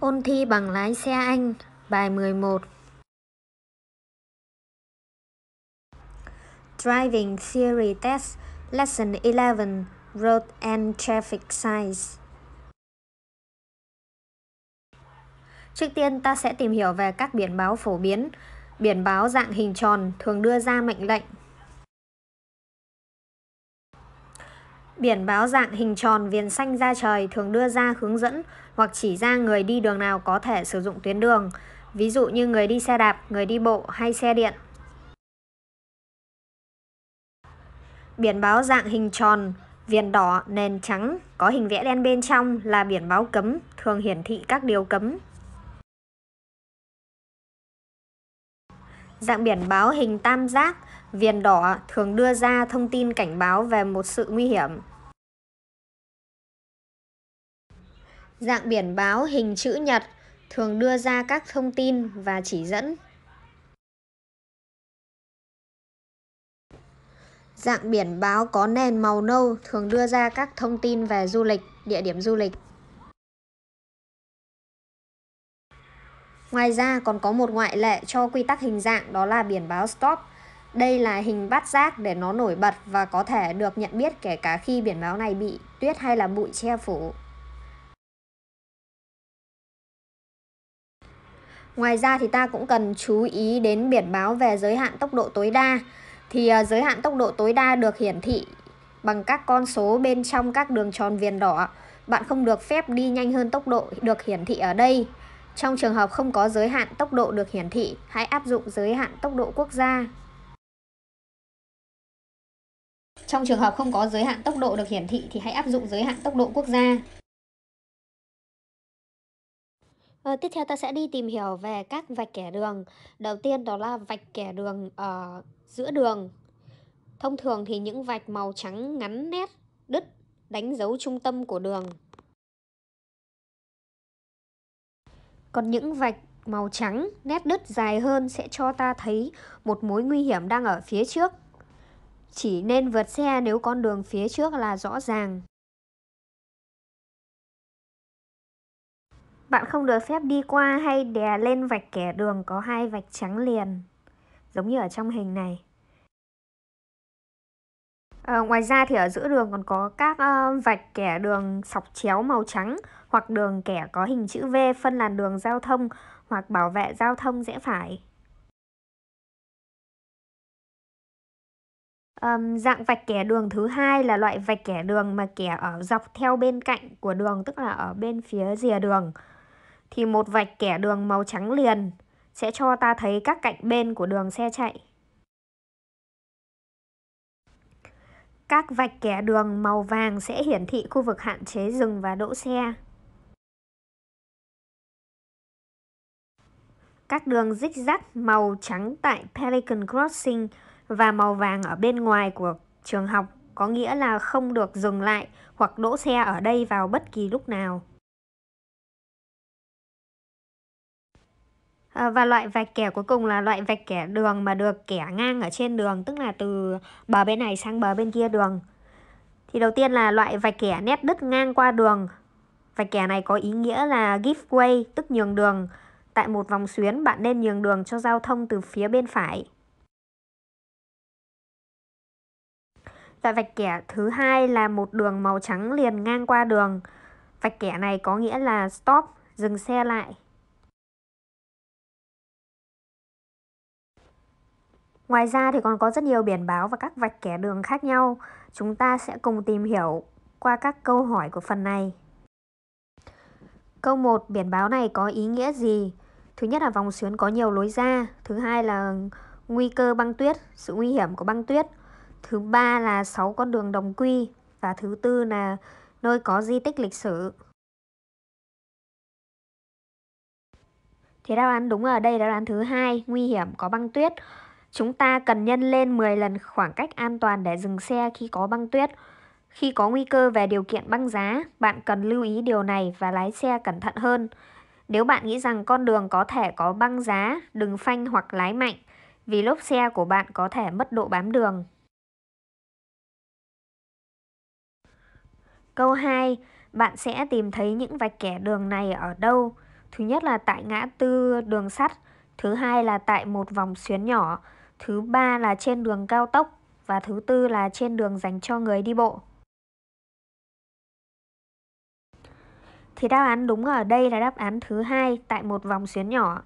Ôn thi bằng lái xe Anh, bài 11 Driving Theory Test, Lesson 11, Road and Traffic Signs Trước tiên ta sẽ tìm hiểu về các biển báo phổ biến. Biển báo dạng hình tròn thường đưa ra mệnh lệnh. Biển báo dạng hình tròn viền xanh ra trời thường đưa ra hướng dẫn hoặc chỉ ra người đi đường nào có thể sử dụng tuyến đường, ví dụ như người đi xe đạp, người đi bộ hay xe điện. Biển báo dạng hình tròn, viền đỏ, nền trắng, có hình vẽ đen bên trong là biển báo cấm, thường hiển thị các điều cấm. Dạng biển báo hình tam giác, viền đỏ thường đưa ra thông tin cảnh báo về một sự nguy hiểm, Dạng biển báo hình chữ nhật thường đưa ra các thông tin và chỉ dẫn. Dạng biển báo có nền màu nâu thường đưa ra các thông tin về du lịch, địa điểm du lịch. Ngoài ra còn có một ngoại lệ cho quy tắc hình dạng đó là biển báo stop. Đây là hình bát giác để nó nổi bật và có thể được nhận biết kể cả khi biển báo này bị tuyết hay là bụi che phủ. Ngoài ra thì ta cũng cần chú ý đến biển báo về giới hạn tốc độ tối đa. Thì ờ, giới hạn tốc độ tối đa được hiển thị bằng các con số bên trong các đường tròn viền đỏ. Bạn không được phép đi nhanh hơn tốc độ được hiển thị ở đây. Trong trường hợp không có giới hạn tốc độ được hiển thị, hãy áp dụng giới hạn tốc độ quốc gia. Trong trường hợp không có giới hạn tốc độ được hiển thị thì hãy áp dụng giới hạn tốc độ quốc gia. Ờ, tiếp theo ta sẽ đi tìm hiểu về các vạch kẻ đường. Đầu tiên đó là vạch kẻ đường ở ờ, giữa đường. Thông thường thì những vạch màu trắng ngắn nét, đứt, đánh dấu trung tâm của đường. Còn những vạch màu trắng, nét đứt dài hơn sẽ cho ta thấy một mối nguy hiểm đang ở phía trước. Chỉ nên vượt xe nếu con đường phía trước là rõ ràng. Bạn không được phép đi qua hay đè lên vạch kẻ đường có hai vạch trắng liền, giống như ở trong hình này. À, ngoài ra thì ở giữa đường còn có các uh, vạch kẻ đường sọc chéo màu trắng hoặc đường kẻ có hình chữ V phân làn đường giao thông hoặc bảo vệ giao thông rẽ phải. Um, dạng vạch kẻ đường thứ hai là loại vạch kẻ đường mà kẻ ở dọc theo bên cạnh của đường tức là ở bên phía rìa đường thì một vạch kẻ đường màu trắng liền sẽ cho ta thấy các cạnh bên của đường xe chạy. Các vạch kẻ đường màu vàng sẽ hiển thị khu vực hạn chế dừng và đỗ xe. Các đường zigzag màu trắng tại Pelican Crossing và màu vàng ở bên ngoài của trường học có nghĩa là không được dừng lại hoặc đỗ xe ở đây vào bất kỳ lúc nào. Ờ, và loại vạch kẻ cuối cùng là loại vạch kẻ đường mà được kẻ ngang ở trên đường tức là từ bờ bên này sang bờ bên kia đường thì đầu tiên là loại vạch kẻ nét đứt ngang qua đường vạch kẻ này có ý nghĩa là give way tức nhường đường tại một vòng xuyến bạn nên nhường đường cho giao thông từ phía bên phải Loại vạch kẻ thứ hai là một đường màu trắng liền ngang qua đường. Vạch kẻ này có nghĩa là stop, dừng xe lại. Ngoài ra thì còn có rất nhiều biển báo và các vạch kẻ đường khác nhau. Chúng ta sẽ cùng tìm hiểu qua các câu hỏi của phần này. Câu 1. Biển báo này có ý nghĩa gì? Thứ nhất là vòng xuyến có nhiều lối ra. Thứ hai là nguy cơ băng tuyết, sự nguy hiểm của băng tuyết. Thứ ba là 6 con đường đồng quy. Và thứ tư là nơi có di tích lịch sử. thì đáp án đúng ở đây là đáp án thứ hai, nguy hiểm có băng tuyết. Chúng ta cần nhân lên 10 lần khoảng cách an toàn để dừng xe khi có băng tuyết. Khi có nguy cơ về điều kiện băng giá, bạn cần lưu ý điều này và lái xe cẩn thận hơn. Nếu bạn nghĩ rằng con đường có thể có băng giá, đừng phanh hoặc lái mạnh, vì lốp xe của bạn có thể mất độ bám đường. Câu 2. Bạn sẽ tìm thấy những vạch kẻ đường này ở đâu? Thứ nhất là tại ngã tư đường sắt, thứ hai là tại một vòng xuyến nhỏ, thứ ba là trên đường cao tốc và thứ tư là trên đường dành cho người đi bộ. Thì đáp án đúng ở đây là đáp án thứ hai tại một vòng xuyến nhỏ.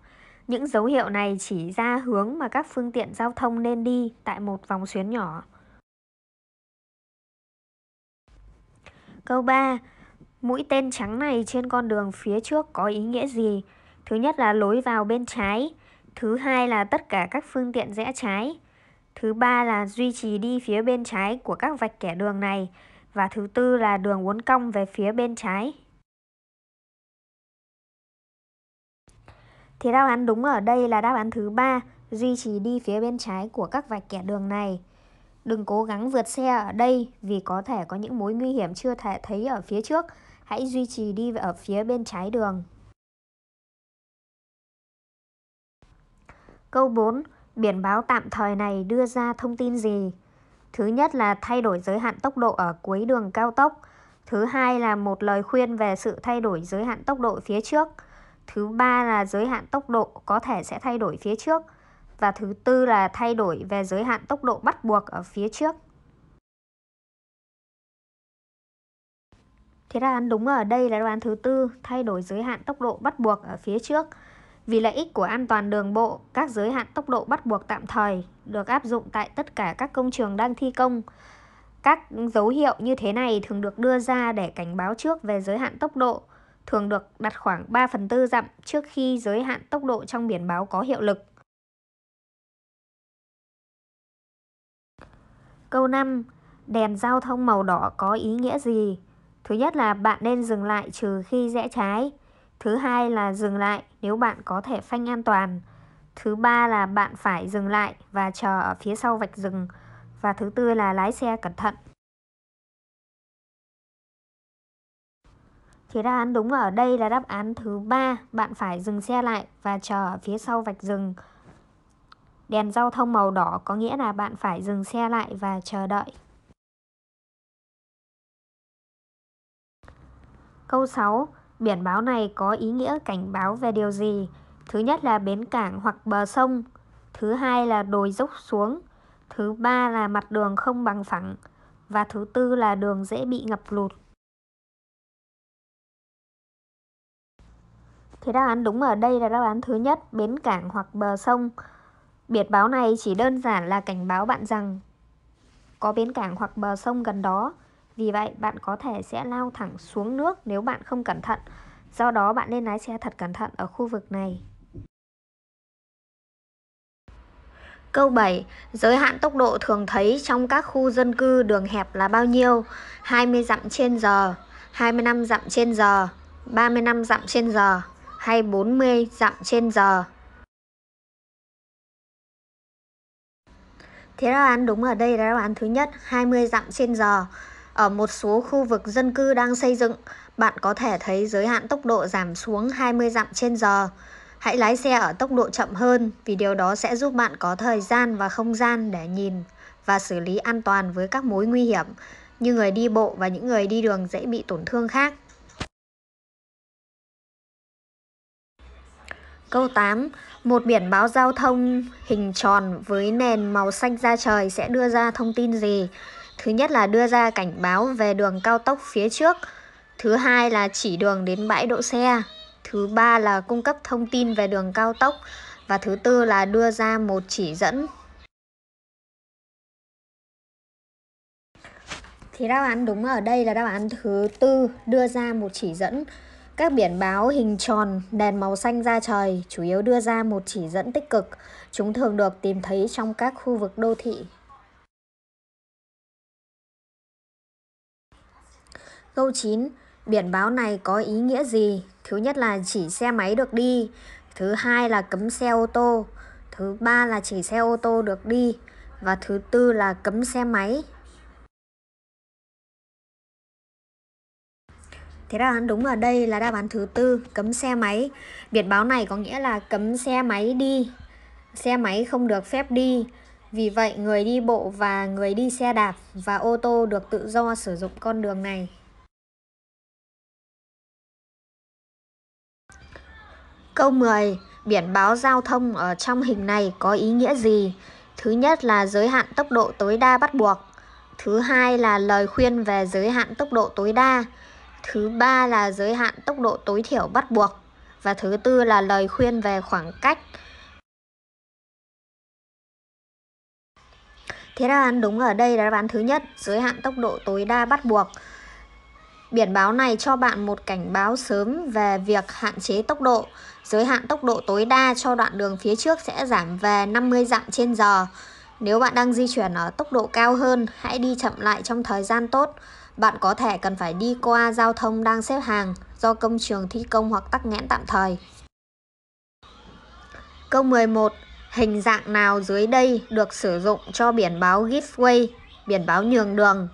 Những dấu hiệu này chỉ ra hướng mà các phương tiện giao thông nên đi tại một vòng xuyến nhỏ. Câu 3. Mũi tên trắng này trên con đường phía trước có ý nghĩa gì? Thứ nhất là lối vào bên trái, Thứ hai là tất cả các phương tiện rẽ trái. Thứ ba là duy trì đi phía bên trái của các vạch kẻ đường này. Và thứ tư là đường uốn cong về phía bên trái. Thì đáp án đúng ở đây là đáp án thứ ba duy trì đi phía bên trái của các vạch kẻ đường này. Đừng cố gắng vượt xe ở đây vì có thể có những mối nguy hiểm chưa thể thấy ở phía trước. Hãy duy trì đi ở phía bên trái đường. Câu 4. Biển báo tạm thời này đưa ra thông tin gì? Thứ nhất là thay đổi giới hạn tốc độ ở cuối đường cao tốc. Thứ hai là một lời khuyên về sự thay đổi giới hạn tốc độ phía trước. Thứ ba là giới hạn tốc độ có thể sẽ thay đổi phía trước. Và thứ tư là thay đổi về giới hạn tốc độ bắt buộc ở phía trước. Thế đáp án đúng ở đây là đáp án thứ tư, thay đổi giới hạn tốc độ bắt buộc ở phía trước. Vì lợi ích của an toàn đường bộ, các giới hạn tốc độ bắt buộc tạm thời được áp dụng tại tất cả các công trường đang thi công. Các dấu hiệu như thế này thường được đưa ra để cảnh báo trước về giới hạn tốc độ, thường được đặt khoảng 3 phần tư dặm trước khi giới hạn tốc độ trong biển báo có hiệu lực. Câu 5. Đèn giao thông màu đỏ có ý nghĩa gì? Thứ nhất là bạn nên dừng lại trừ khi rẽ trái. Thứ hai là dừng lại nếu bạn có thể phanh an toàn. Thứ ba là bạn phải dừng lại và chờ ở phía sau vạch dừng. Và thứ tư là lái xe cẩn thận. Thì đáp án đúng ở đây là đáp án thứ ba Bạn phải dừng xe lại và chờ ở phía sau vạch dừng. Đèn giao thông màu đỏ có nghĩa là bạn phải dừng xe lại và chờ đợi. Câu 6. Biển báo này có ý nghĩa cảnh báo về điều gì? Thứ nhất là bến cảng hoặc bờ sông. Thứ hai là đồi dốc xuống. Thứ ba là mặt đường không bằng phẳng. Và thứ tư là đường dễ bị ngập lụt. Thì đáp án đúng ở đây là đáp án thứ nhất, bến cảng hoặc bờ sông. Biển báo này chỉ đơn giản là cảnh báo bạn rằng có bến cảng hoặc bờ sông gần đó. Vì vậy, bạn có thể sẽ lao thẳng xuống nước nếu bạn không cẩn thận. Do đó, bạn nên lái xe thật cẩn thận ở khu vực này. Câu 7. Giới hạn tốc độ thường thấy trong các khu dân cư đường hẹp là bao nhiêu? 20 dặm trên giờ, 25 dặm trên giờ, 35 dặm trên giờ hay 40 dặm trên giờ? Thế đáp án đúng ở đây là đáp án thứ nhất 20 dặm trên giờ ở một số khu vực dân cư đang xây dựng, bạn có thể thấy giới hạn tốc độ giảm xuống 20 dặm trên giờ. Hãy lái xe ở tốc độ chậm hơn vì điều đó sẽ giúp bạn có thời gian và không gian để nhìn và xử lý an toàn với các mối nguy hiểm như người đi bộ và những người đi đường dễ bị tổn thương khác. Câu 8. Một biển báo giao thông hình tròn với nền màu xanh da trời sẽ đưa ra thông tin gì? Thứ nhất là đưa ra cảnh báo về đường cao tốc phía trước. Thứ hai là chỉ đường đến bãi đỗ xe. Thứ ba là cung cấp thông tin về đường cao tốc. Và thứ tư là đưa ra một chỉ dẫn. Thì đáp án đúng ở đây là đáp án thứ tư, đưa ra một chỉ dẫn. Các biển báo hình tròn, đèn màu xanh ra trời chủ yếu đưa ra một chỉ dẫn tích cực. Chúng thường được tìm thấy trong các khu vực đô thị. Câu 9. Biển báo này có ý nghĩa gì? Thứ nhất là chỉ xe máy được đi. Thứ hai là cấm xe ô tô. Thứ ba là chỉ xe ô tô được đi. Và thứ tư là cấm xe máy. Thế đáp án đúng ở đây là đáp án thứ tư, cấm xe máy. Biển báo này có nghĩa là cấm xe máy đi. Xe máy không được phép đi. Vì vậy, người đi bộ và người đi xe đạp và ô tô được tự do sử dụng con đường này. Câu 10. Biển báo giao thông ở trong hình này có ý nghĩa gì? Thứ nhất là giới hạn tốc độ tối đa bắt buộc. Thứ hai là lời khuyên về giới hạn tốc độ tối đa. Thứ ba là giới hạn tốc độ tối thiểu bắt buộc. Và thứ tư là lời khuyên về khoảng cách. Thế đáp án đúng ở đây là đáp án thứ nhất, giới hạn tốc độ tối đa bắt buộc. Biển báo này cho bạn một cảnh báo sớm về việc hạn chế tốc độ. Giới hạn tốc độ tối đa cho đoạn đường phía trước sẽ giảm về 50 dặm trên giờ. Nếu bạn đang di chuyển ở tốc độ cao hơn, hãy đi chậm lại trong thời gian tốt. Bạn có thể cần phải đi qua giao thông đang xếp hàng do công trường thi công hoặc tắc nghẽn tạm thời. Câu 11. Hình dạng nào dưới đây được sử dụng cho biển báo giveaway, biển báo nhường đường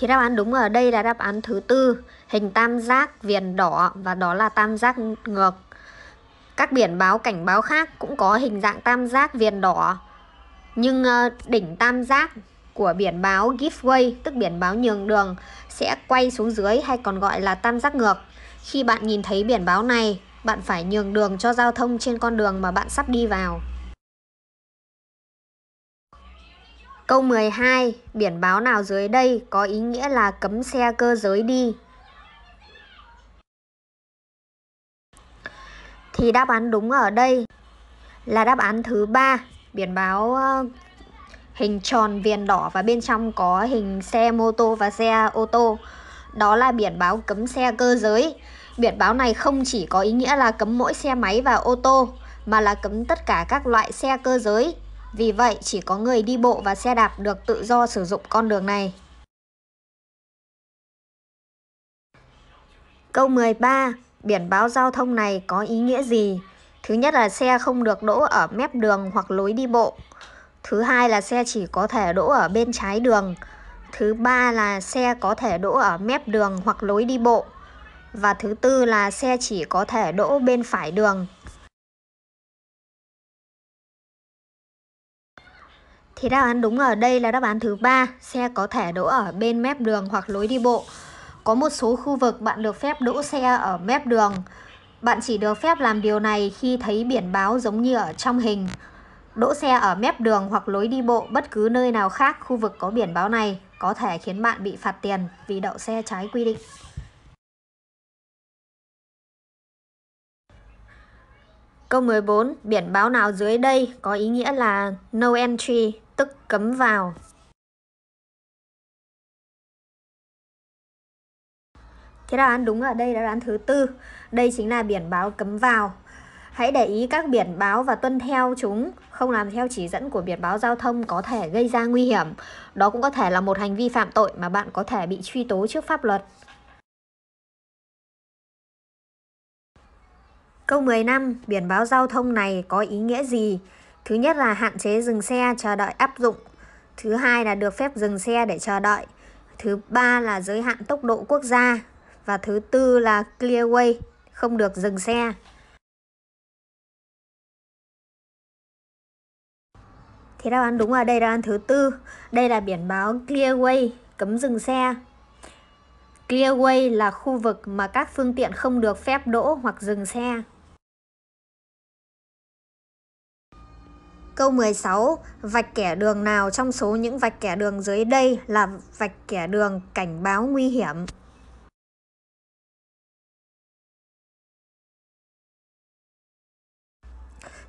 Thì đáp án đúng ở đây là đáp án thứ tư, hình tam giác viền đỏ và đó là tam giác ngược. Các biển báo cảnh báo khác cũng có hình dạng tam giác viền đỏ. Nhưng ờ, đỉnh tam giác của biển báo give way, tức biển báo nhường đường sẽ quay xuống dưới hay còn gọi là tam giác ngược. Khi bạn nhìn thấy biển báo này, bạn phải nhường đường cho giao thông trên con đường mà bạn sắp đi vào. Câu 12. Biển báo nào dưới đây có ý nghĩa là cấm xe cơ giới đi? Thì đáp án đúng ở đây là đáp án thứ ba Biển báo ờ, hình tròn viền đỏ và bên trong có hình xe mô tô và xe ô tô. Đó là biển báo cấm xe cơ giới. Biển báo này không chỉ có ý nghĩa là cấm mỗi xe máy và ô tô mà là cấm tất cả các loại xe cơ giới vì vậy, chỉ có người đi bộ và xe đạp được tự do sử dụng con đường này. Câu 13. Biển báo giao thông này có ý nghĩa gì? Thứ nhất là xe không được đỗ ở mép đường hoặc lối đi bộ. Thứ hai là xe chỉ có thể đỗ ở bên trái đường. Thứ ba là xe có thể đỗ ở mép đường hoặc lối đi bộ. Và thứ tư là xe chỉ có thể đỗ bên phải đường. Thì đáp án đúng ở đây là đáp án thứ ba Xe có thể đỗ ở bên mép đường hoặc lối đi bộ Có một số khu vực bạn được phép đỗ xe ở mép đường Bạn chỉ được phép làm điều này khi thấy biển báo giống như ở trong hình Đỗ xe ở mép đường hoặc lối đi bộ bất cứ nơi nào khác khu vực có biển báo này có thể khiến bạn bị phạt tiền vì đậu xe trái quy định. Câu 14, biển báo nào dưới đây có ý nghĩa là no entry tức cấm vào. Thế đáp án đúng ở đây là đáp án thứ tư. Đây chính là biển báo cấm vào. Hãy để ý các biển báo và tuân theo chúng, không làm theo chỉ dẫn của biển báo giao thông có thể gây ra nguy hiểm. Đó cũng có thể là một hành vi phạm tội mà bạn có thể bị truy tố trước pháp luật. Câu 15, biển báo giao thông này có ý nghĩa gì? Thứ nhất là hạn chế dừng xe chờ đợi áp dụng. Thứ hai là được phép dừng xe để chờ đợi. Thứ ba là giới hạn tốc độ quốc gia. Và thứ tư là clearway, không được dừng xe. Thì đáp án đúng ở đây là án thứ tư. Đây là biển báo clearway, cấm dừng xe. Clearway là khu vực mà các phương tiện không được phép đỗ hoặc dừng xe. Câu 16, vạch kẻ đường nào trong số những vạch kẻ đường dưới đây là vạch kẻ đường cảnh báo nguy hiểm?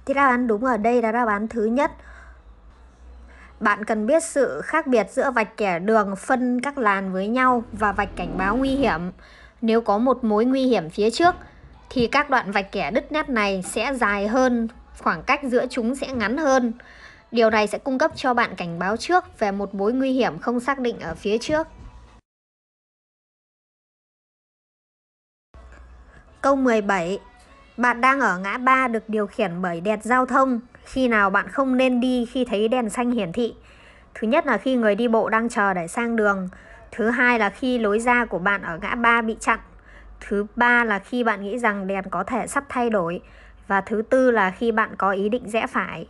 Thì đáp án đúng ở đây là đáp án thứ nhất. Bạn cần biết sự khác biệt giữa vạch kẻ đường phân các làn với nhau và vạch cảnh báo nguy hiểm. Nếu có một mối nguy hiểm phía trước, thì các đoạn vạch kẻ đứt nét này sẽ dài hơn khoảng cách giữa chúng sẽ ngắn hơn. Điều này sẽ cung cấp cho bạn cảnh báo trước về một mối nguy hiểm không xác định ở phía trước. Câu 17. Bạn đang ở ngã ba được điều khiển bởi đèn giao thông. Khi nào bạn không nên đi khi thấy đèn xanh hiển thị? Thứ nhất là khi người đi bộ đang chờ để sang đường. Thứ hai là khi lối ra của bạn ở ngã ba bị chặn. Thứ ba là khi bạn nghĩ rằng đèn có thể sắp thay đổi và thứ tư là khi bạn có ý định rẽ phải.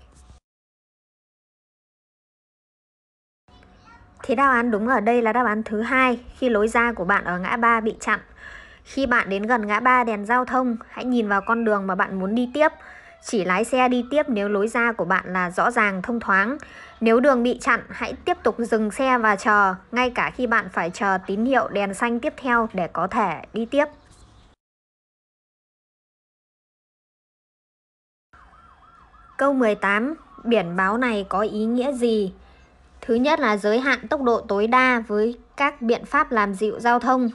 Thì đáp án đúng ở đây là đáp án thứ hai khi lối ra của bạn ở ngã ba bị chặn. Khi bạn đến gần ngã ba đèn giao thông, hãy nhìn vào con đường mà bạn muốn đi tiếp. Chỉ lái xe đi tiếp nếu lối ra của bạn là rõ ràng thông thoáng. Nếu đường bị chặn, hãy tiếp tục dừng xe và chờ, ngay cả khi bạn phải chờ tín hiệu đèn xanh tiếp theo để có thể đi tiếp. Câu 18. Biển báo này có ý nghĩa gì? Thứ nhất là giới hạn tốc độ tối đa với các biện pháp làm dịu giao thông.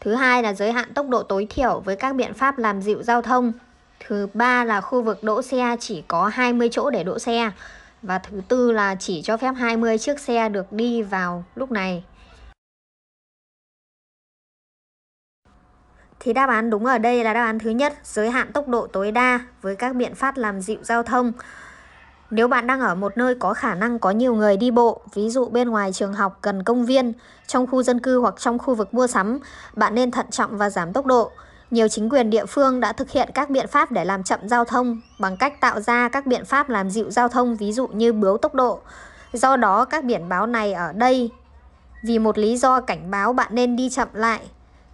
Thứ hai là giới hạn tốc độ tối thiểu với các biện pháp làm dịu giao thông. Thứ ba là khu vực đỗ xe chỉ có 20 chỗ để đỗ xe. Và thứ tư là chỉ cho phép 20 chiếc xe được đi vào lúc này. Thì đáp án đúng ở đây là đáp án thứ nhất, giới hạn tốc độ tối đa với các biện pháp làm dịu giao thông. Nếu bạn đang ở một nơi có khả năng có nhiều người đi bộ, ví dụ bên ngoài trường học gần công viên, trong khu dân cư hoặc trong khu vực mua sắm, bạn nên thận trọng và giảm tốc độ. Nhiều chính quyền địa phương đã thực hiện các biện pháp để làm chậm giao thông bằng cách tạo ra các biện pháp làm dịu giao thông ví dụ như bướu tốc độ. Do đó các biển báo này ở đây vì một lý do cảnh báo bạn nên đi chậm lại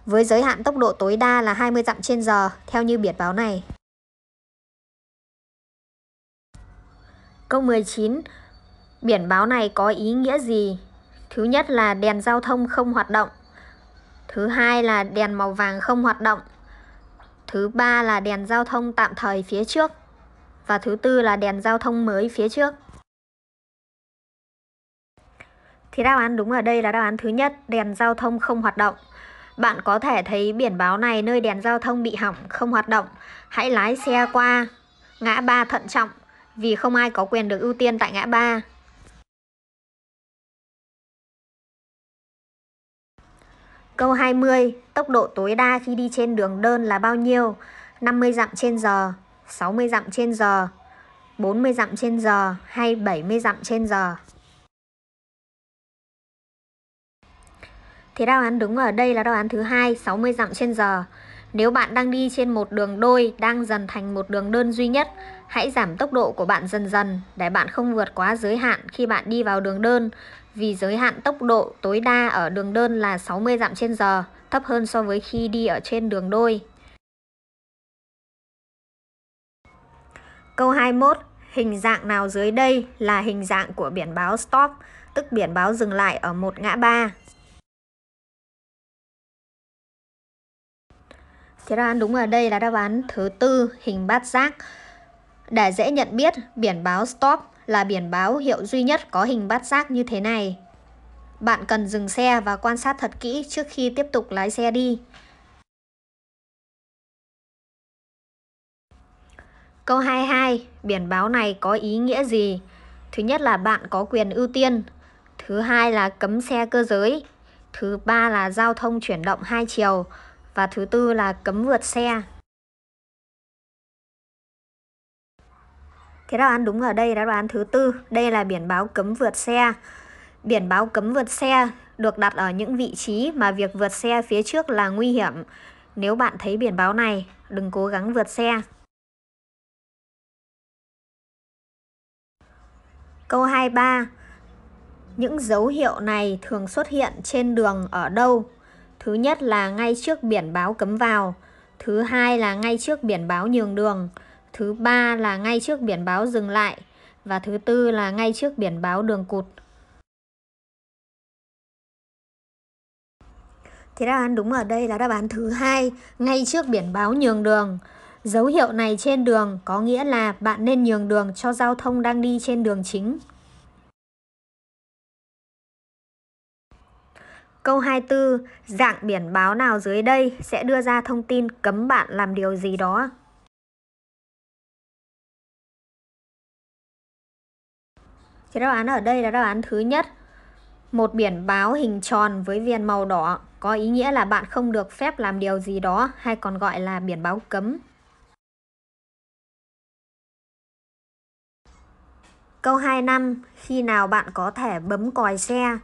với giới hạn tốc độ tối đa là 20 dặm trên giờ, theo như biển báo này. Câu 19. Biển báo này có ý nghĩa gì? Thứ nhất là đèn giao thông không hoạt động. Thứ hai là đèn màu vàng không hoạt động. Thứ ba là đèn giao thông tạm thời phía trước. Và thứ tư là đèn giao thông mới phía trước. Thì đáp án đúng ở đây là đáp án thứ nhất, đèn giao thông không hoạt động. Bạn có thể thấy biển báo này nơi đèn giao thông bị hỏng, không hoạt động. Hãy lái xe qua ngã ba thận trọng vì không ai có quyền được ưu tiên tại ngã ba. Câu 20. Tốc độ tối đa khi đi trên đường đơn là bao nhiêu? 50 dặm trên giờ, 60 dặm trên giờ, 40 dặm trên giờ hay 70 dặm trên giờ? Thế đáp án đúng ở đây là đáp án thứ hai 60 dặm trên giờ. Nếu bạn đang đi trên một đường đôi đang dần thành một đường đơn duy nhất, hãy giảm tốc độ của bạn dần dần để bạn không vượt quá giới hạn khi bạn đi vào đường đơn vì giới hạn tốc độ tối đa ở đường đơn là 60 dặm trên giờ, thấp hơn so với khi đi ở trên đường đôi. Câu 21. Hình dạng nào dưới đây là hình dạng của biển báo stop, tức biển báo dừng lại ở một ngã ba Thế ra đúng là đây là đáp án thứ tư hình bát giác. Để dễ nhận biết, biển báo stop là biển báo hiệu duy nhất có hình bát giác như thế này. Bạn cần dừng xe và quan sát thật kỹ trước khi tiếp tục lái xe đi. Câu 22, biển báo này có ý nghĩa gì? Thứ nhất là bạn có quyền ưu tiên, thứ hai là cấm xe cơ giới, thứ ba là giao thông chuyển động hai chiều và thứ tư là cấm vượt xe. Thế đáp án đúng ở đây là đáp án thứ tư. Đây là biển báo cấm vượt xe. Biển báo cấm vượt xe được đặt ở những vị trí mà việc vượt xe phía trước là nguy hiểm. Nếu bạn thấy biển báo này, đừng cố gắng vượt xe. Câu 23. Những dấu hiệu này thường xuất hiện trên đường ở đâu? Thứ nhất là ngay trước biển báo cấm vào, thứ hai là ngay trước biển báo nhường đường, thứ ba là ngay trước biển báo dừng lại và thứ tư là ngay trước biển báo đường cụt. Thế đáp án đúng ở đây là đáp án thứ hai, ngay trước biển báo nhường đường. Dấu hiệu này trên đường có nghĩa là bạn nên nhường đường cho giao thông đang đi trên đường chính. Câu 24, dạng biển báo nào dưới đây sẽ đưa ra thông tin cấm bạn làm điều gì đó? Cái đáp án ở đây là đáp án thứ nhất. Một biển báo hình tròn với viền màu đỏ có ý nghĩa là bạn không được phép làm điều gì đó hay còn gọi là biển báo cấm. Câu 25, khi nào bạn có thể bấm còi xe?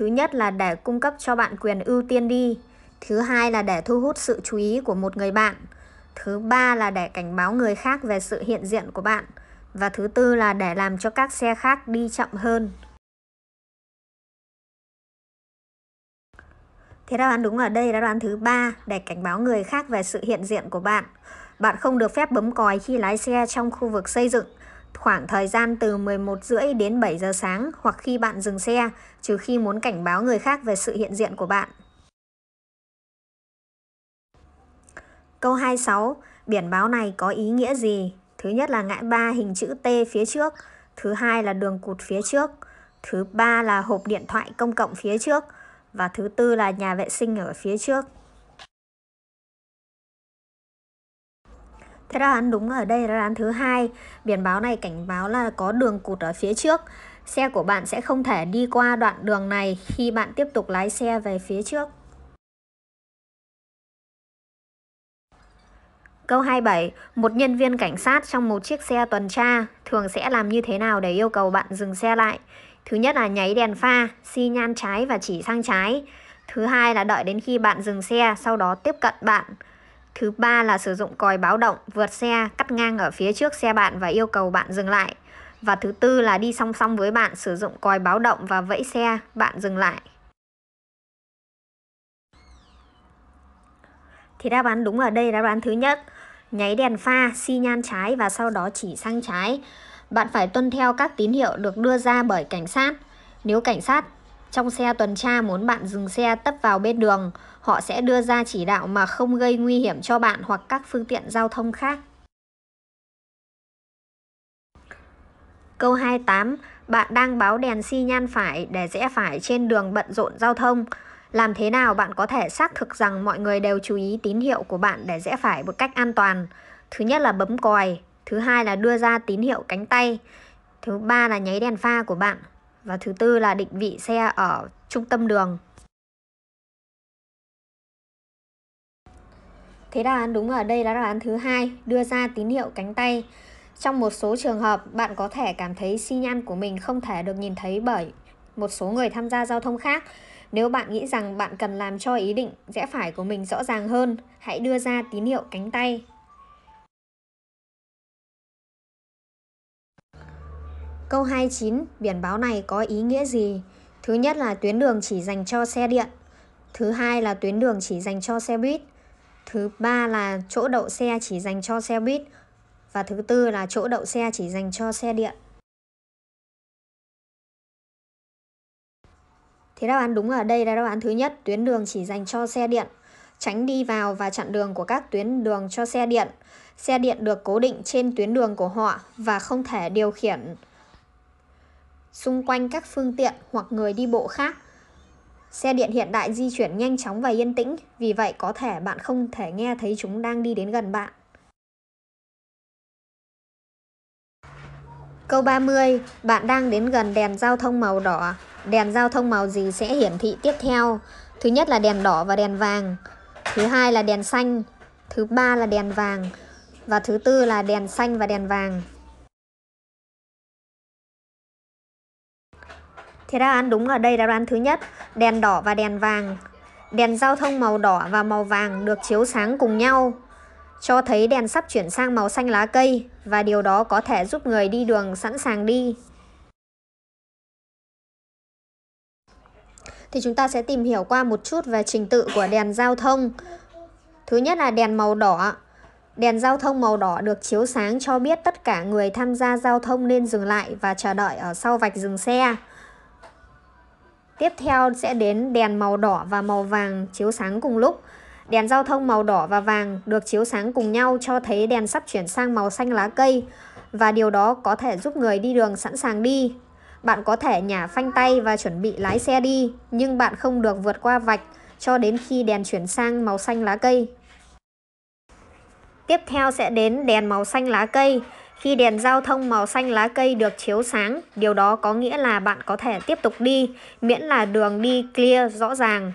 Thứ nhất là để cung cấp cho bạn quyền ưu tiên đi. Thứ hai là để thu hút sự chú ý của một người bạn. Thứ ba là để cảnh báo người khác về sự hiện diện của bạn. Và thứ tư là để làm cho các xe khác đi chậm hơn. Thế đáp án đúng ở đây là đáp án thứ ba để cảnh báo người khác về sự hiện diện của bạn. Bạn không được phép bấm còi khi lái xe trong khu vực xây dựng khoảng thời gian từ 11 rưỡi đến 7 giờ sáng hoặc khi bạn dừng xe, trừ khi muốn cảnh báo người khác về sự hiện diện của bạn. Câu 26. Biển báo này có ý nghĩa gì? Thứ nhất là ngã ba hình chữ T phía trước, thứ hai là đường cụt phía trước, thứ ba là hộp điện thoại công cộng phía trước và thứ tư là nhà vệ sinh ở phía trước. Thế ra án đúng ở đây là đáp án thứ hai. Biển báo này cảnh báo là có đường cụt ở phía trước. Xe của bạn sẽ không thể đi qua đoạn đường này khi bạn tiếp tục lái xe về phía trước. Câu 27. Một nhân viên cảnh sát trong một chiếc xe tuần tra thường sẽ làm như thế nào để yêu cầu bạn dừng xe lại? Thứ nhất là nháy đèn pha, xi nhan trái và chỉ sang trái. Thứ hai là đợi đến khi bạn dừng xe, sau đó tiếp cận bạn. Thứ ba là sử dụng còi báo động, vượt xe, cắt ngang ở phía trước xe bạn và yêu cầu bạn dừng lại. Và thứ tư là đi song song với bạn sử dụng còi báo động và vẫy xe, bạn dừng lại. Thì đáp án đúng ở đây là đáp án thứ nhất. Nháy đèn pha, xi nhan trái và sau đó chỉ sang trái. Bạn phải tuân theo các tín hiệu được đưa ra bởi cảnh sát. Nếu cảnh sát trong xe tuần tra muốn bạn dừng xe tấp vào bên đường, họ sẽ đưa ra chỉ đạo mà không gây nguy hiểm cho bạn hoặc các phương tiện giao thông khác. Câu 28. Bạn đang báo đèn xi nhan phải để rẽ phải trên đường bận rộn giao thông. Làm thế nào bạn có thể xác thực rằng mọi người đều chú ý tín hiệu của bạn để rẽ phải một cách an toàn? Thứ nhất là bấm còi, thứ hai là đưa ra tín hiệu cánh tay, thứ ba là nháy đèn pha của bạn và thứ tư là định vị xe ở trung tâm đường. Thế đáp án đúng ở đây là đáp án thứ hai, đưa ra tín hiệu cánh tay. Trong một số trường hợp, bạn có thể cảm thấy xi nhan của mình không thể được nhìn thấy bởi một số người tham gia giao thông khác. Nếu bạn nghĩ rằng bạn cần làm cho ý định rẽ phải của mình rõ ràng hơn, hãy đưa ra tín hiệu cánh tay Câu 29, biển báo này có ý nghĩa gì? Thứ nhất là tuyến đường chỉ dành cho xe điện. Thứ hai là tuyến đường chỉ dành cho xe buýt. Thứ ba là chỗ đậu xe chỉ dành cho xe buýt. Và thứ tư là chỗ đậu xe chỉ dành cho xe điện. Thế đáp án đúng ở đây là đáp án thứ nhất, tuyến đường chỉ dành cho xe điện. Tránh đi vào và chặn đường của các tuyến đường cho xe điện. Xe điện được cố định trên tuyến đường của họ và không thể điều khiển xung quanh các phương tiện hoặc người đi bộ khác. Xe điện hiện đại di chuyển nhanh chóng và yên tĩnh, vì vậy có thể bạn không thể nghe thấy chúng đang đi đến gần bạn. Câu 30, bạn đang đến gần đèn giao thông màu đỏ. Đèn giao thông màu gì sẽ hiển thị tiếp theo? Thứ nhất là đèn đỏ và đèn vàng. Thứ hai là đèn xanh. Thứ ba là đèn vàng. Và thứ tư là đèn xanh và đèn vàng. thì đáp án đúng ở đây đáp án thứ nhất, đèn đỏ và đèn vàng. Đèn giao thông màu đỏ và màu vàng được chiếu sáng cùng nhau, cho thấy đèn sắp chuyển sang màu xanh lá cây và điều đó có thể giúp người đi đường sẵn sàng đi. Thì chúng ta sẽ tìm hiểu qua một chút về trình tự của đèn giao thông. Thứ nhất là đèn màu đỏ. Đèn giao thông màu đỏ được chiếu sáng cho biết tất cả người tham gia giao thông nên dừng lại và chờ đợi ở sau vạch dừng xe. Tiếp theo sẽ đến đèn màu đỏ và màu vàng chiếu sáng cùng lúc. Đèn giao thông màu đỏ và vàng được chiếu sáng cùng nhau cho thấy đèn sắp chuyển sang màu xanh lá cây và điều đó có thể giúp người đi đường sẵn sàng đi. Bạn có thể nhả phanh tay và chuẩn bị lái xe đi, nhưng bạn không được vượt qua vạch cho đến khi đèn chuyển sang màu xanh lá cây. Tiếp theo sẽ đến đèn màu xanh lá cây. Khi đèn giao thông màu xanh lá cây được chiếu sáng, điều đó có nghĩa là bạn có thể tiếp tục đi, miễn là đường đi clear rõ ràng.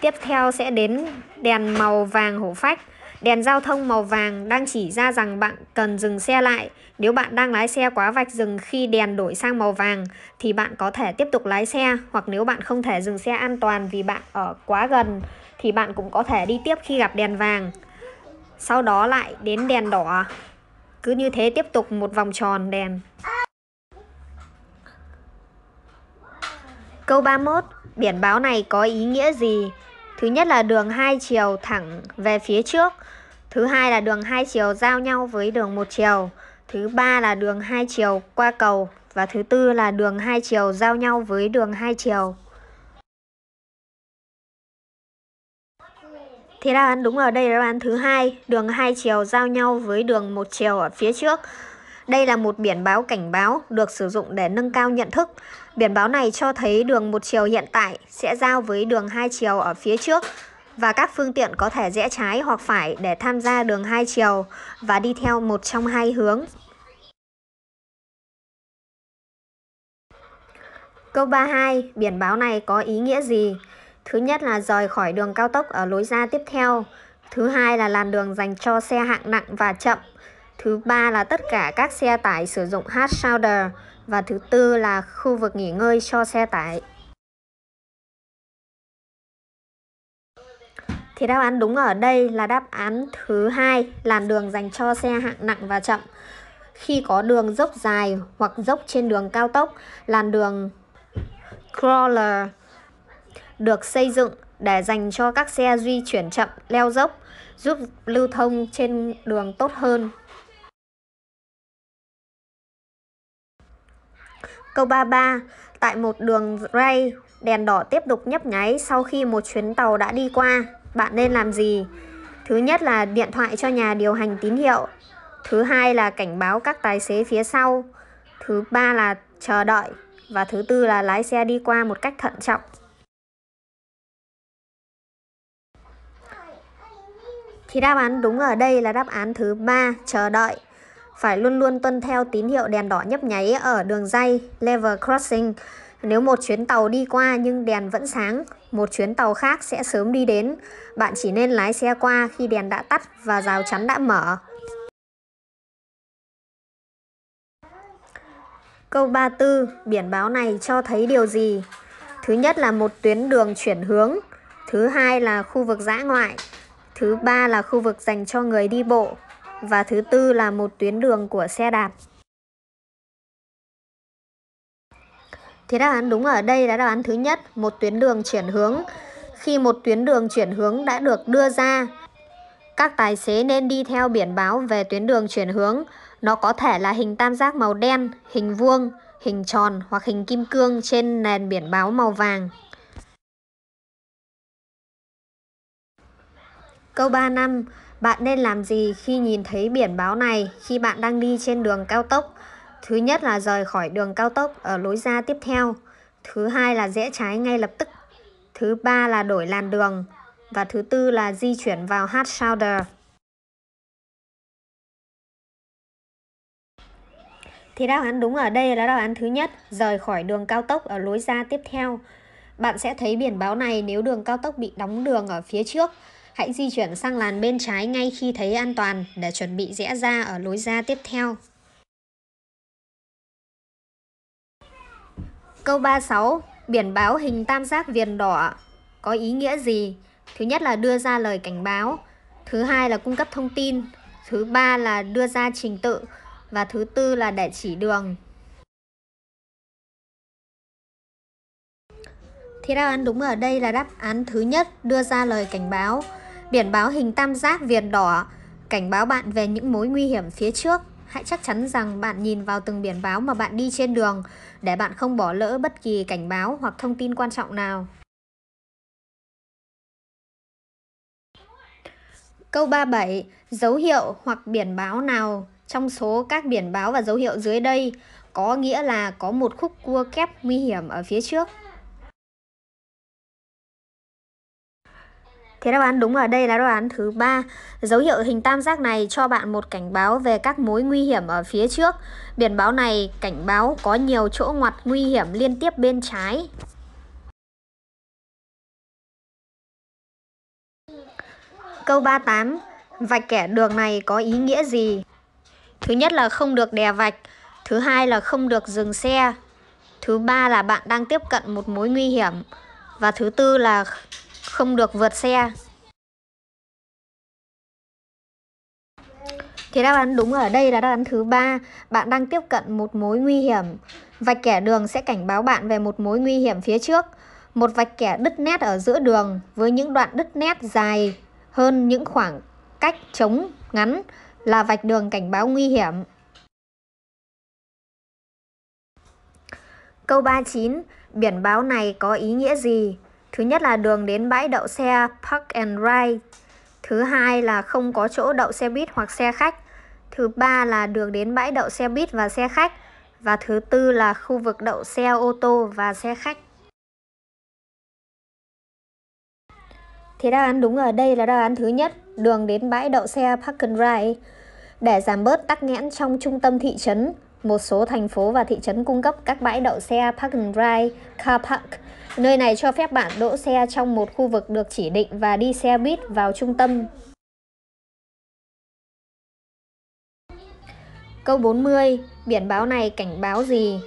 Tiếp theo sẽ đến đèn màu vàng hổ phách. Đèn giao thông màu vàng đang chỉ ra rằng bạn cần dừng xe lại. Nếu bạn đang lái xe quá vạch dừng khi đèn đổi sang màu vàng thì bạn có thể tiếp tục lái xe hoặc nếu bạn không thể dừng xe an toàn vì bạn ở quá gần thì bạn cũng có thể đi tiếp khi gặp đèn vàng. Sau đó lại đến đèn đỏ. Cứ như thế tiếp tục một vòng tròn đèn. Câu 31, biển báo này có ý nghĩa gì? Thứ nhất là đường hai chiều thẳng về phía trước. Thứ hai là đường hai chiều giao nhau với đường một chiều. Thứ ba là đường hai chiều qua cầu và thứ tư là đường hai chiều giao nhau với đường hai chiều. thì đáp án đúng ở đây là đáp án thứ hai, đường hai chiều giao nhau với đường một chiều ở phía trước. Đây là một biển báo cảnh báo được sử dụng để nâng cao nhận thức. Biển báo này cho thấy đường một chiều hiện tại sẽ giao với đường hai chiều ở phía trước và các phương tiện có thể rẽ trái hoặc phải để tham gia đường hai chiều và đi theo một trong hai hướng. Câu 32, biển báo này có ý nghĩa gì? Thứ nhất là rời khỏi đường cao tốc ở lối ra tiếp theo. Thứ hai là làn đường dành cho xe hạng nặng và chậm. Thứ ba là tất cả các xe tải sử dụng hard shoulder. Và thứ tư là khu vực nghỉ ngơi cho xe tải. Thì đáp án đúng ở đây là đáp án thứ hai, làn đường dành cho xe hạng nặng và chậm. Khi có đường dốc dài hoặc dốc trên đường cao tốc, làn đường crawler được xây dựng để dành cho các xe di chuyển chậm, leo dốc, giúp lưu thông trên đường tốt hơn. Câu 33. Tại một đường ray, đèn đỏ tiếp tục nhấp nháy sau khi một chuyến tàu đã đi qua. Bạn nên làm gì? Thứ nhất là điện thoại cho nhà điều hành tín hiệu. Thứ hai là cảnh báo các tài xế phía sau. Thứ ba là chờ đợi. Và thứ tư là lái xe đi qua một cách thận trọng. Thì đáp án đúng ở đây là đáp án thứ ba chờ đợi. Phải luôn luôn tuân theo tín hiệu đèn đỏ nhấp nháy ở đường dây level crossing. Nếu một chuyến tàu đi qua nhưng đèn vẫn sáng, một chuyến tàu khác sẽ sớm đi đến. Bạn chỉ nên lái xe qua khi đèn đã tắt và rào chắn đã mở. Câu 34, biển báo này cho thấy điều gì? Thứ nhất là một tuyến đường chuyển hướng, thứ hai là khu vực dã ngoại, Thứ ba là khu vực dành cho người đi bộ. Và thứ tư là một tuyến đường của xe đạp. thì đáp án đúng ở đây là đáp án thứ nhất, một tuyến đường chuyển hướng. Khi một tuyến đường chuyển hướng đã được đưa ra, các tài xế nên đi theo biển báo về tuyến đường chuyển hướng. Nó có thể là hình tam giác màu đen, hình vuông, hình tròn hoặc hình kim cương trên nền biển báo màu vàng. Câu năm Bạn nên làm gì khi nhìn thấy biển báo này khi bạn đang đi trên đường cao tốc? Thứ nhất là rời khỏi đường cao tốc ở lối ra tiếp theo. Thứ hai là rẽ trái ngay lập tức. Thứ ba là đổi làn đường. Và thứ tư là di chuyển vào hard shoulder. Thì đáp án đúng ở đây là đáp án thứ nhất, rời khỏi đường cao tốc ở lối ra tiếp theo. Bạn sẽ thấy biển báo này nếu đường cao tốc bị đóng đường ở phía trước Hãy di chuyển sang làn bên trái ngay khi thấy an toàn để chuẩn bị rẽ ra ở lối ra tiếp theo. Câu 36. Biển báo hình tam giác viền đỏ có ý nghĩa gì? Thứ nhất là đưa ra lời cảnh báo, thứ hai là cung cấp thông tin, thứ ba là đưa ra trình tự và thứ tư là để chỉ đường. Thì đáp án đúng ở đây là đáp án thứ nhất đưa ra lời cảnh báo biển báo hình tam giác viền đỏ cảnh báo bạn về những mối nguy hiểm phía trước. Hãy chắc chắn rằng bạn nhìn vào từng biển báo mà bạn đi trên đường để bạn không bỏ lỡ bất kỳ cảnh báo hoặc thông tin quan trọng nào. Câu 37. Dấu hiệu hoặc biển báo nào trong số các biển báo và dấu hiệu dưới đây có nghĩa là có một khúc cua kép nguy hiểm ở phía trước. Thế đáp án đúng ở đây là đáp án thứ ba. Dấu hiệu hình tam giác này cho bạn một cảnh báo về các mối nguy hiểm ở phía trước. Biển báo này cảnh báo có nhiều chỗ ngoặt nguy hiểm liên tiếp bên trái. Câu 38. Vạch kẻ đường này có ý nghĩa gì? Thứ nhất là không được đè vạch, thứ hai là không được dừng xe, thứ ba là bạn đang tiếp cận một mối nguy hiểm và thứ tư là không được vượt xe Thì đáp án đúng ở đây là đáp án thứ ba. Bạn đang tiếp cận một mối nguy hiểm. Vạch kẻ đường sẽ cảnh báo bạn về một mối nguy hiểm phía trước. Một vạch kẻ đứt nét ở giữa đường với những đoạn đứt nét dài hơn những khoảng cách trống ngắn là vạch đường cảnh báo nguy hiểm. Câu 39. Biển báo này có ý nghĩa gì? Thứ nhất là đường đến bãi đậu xe Park and Ride. Thứ hai là không có chỗ đậu xe buýt hoặc xe khách. Thứ ba là đường đến bãi đậu xe buýt và xe khách. Và thứ tư là khu vực đậu xe ô tô và xe khách. Thì đáp án đúng ở đây là đáp án thứ nhất, đường đến bãi đậu xe Park and Ride. Để giảm bớt tắc nghẽn trong trung tâm thị trấn, một số thành phố và thị trấn cung cấp các bãi đậu xe Park and Ride, Car Park Nơi này cho phép bạn đỗ xe trong một khu vực được chỉ định và đi xe buýt vào trung tâm. Câu 40. Biển báo này cảnh báo gì?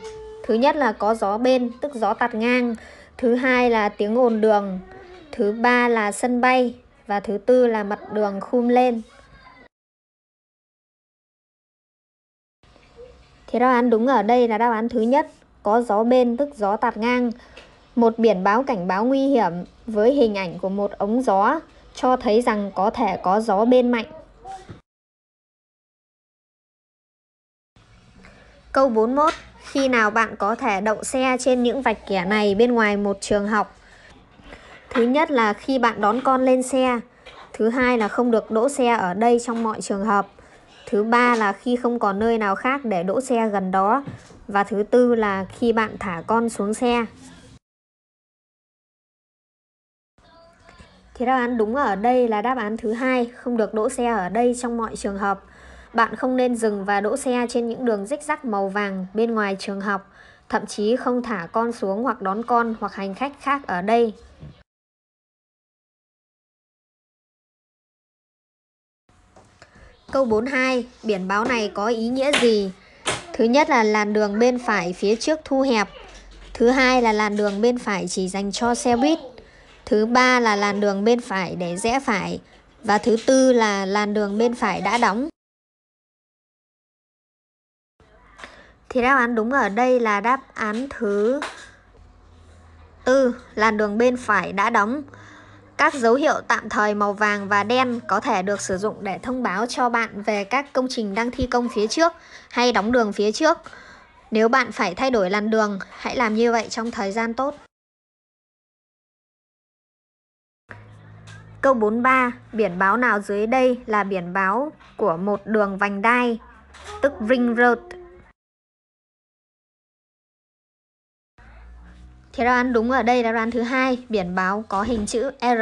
Thứ nhất là có gió bên, tức gió tạt ngang. Thứ hai là tiếng ồn đường. Thứ ba là sân bay. Và thứ tư là mặt đường khum lên. Thì đáp án đúng ở đây là đáp án thứ nhất, có gió bên tức gió tạt ngang. Một biển báo cảnh báo nguy hiểm với hình ảnh của một ống gió cho thấy rằng có thể có gió bên mạnh. Câu 41. Khi nào bạn có thể đậu xe trên những vạch kẻ này bên ngoài một trường học? Thứ nhất là khi bạn đón con lên xe. Thứ hai là không được đỗ xe ở đây trong mọi trường hợp. Thứ ba là khi không có nơi nào khác để đỗ xe gần đó. Và thứ tư là khi bạn thả con xuống xe. Thế đáp án đúng ở đây là đáp án thứ hai, không được đỗ xe ở đây trong mọi trường hợp. Bạn không nên dừng và đỗ xe trên những đường rích rắc màu vàng bên ngoài trường học, thậm chí không thả con xuống hoặc đón con hoặc hành khách khác ở đây. Câu 42, biển báo này có ý nghĩa gì? Thứ nhất là làn đường bên phải phía trước thu hẹp. Thứ hai là làn đường bên phải chỉ dành cho xe buýt thứ ba là làn đường bên phải để rẽ phải và thứ tư là làn đường bên phải đã đóng. Thì đáp án đúng ở đây là đáp án thứ tư, làn đường bên phải đã đóng. Các dấu hiệu tạm thời màu vàng và đen có thể được sử dụng để thông báo cho bạn về các công trình đang thi công phía trước hay đóng đường phía trước. Nếu bạn phải thay đổi làn đường, hãy làm như vậy trong thời gian tốt. Câu 43, biển báo nào dưới đây là biển báo của một đường vành đai, tức ring road. Thì đáp án đúng ở đây là đáp án thứ hai, biển báo có hình chữ R.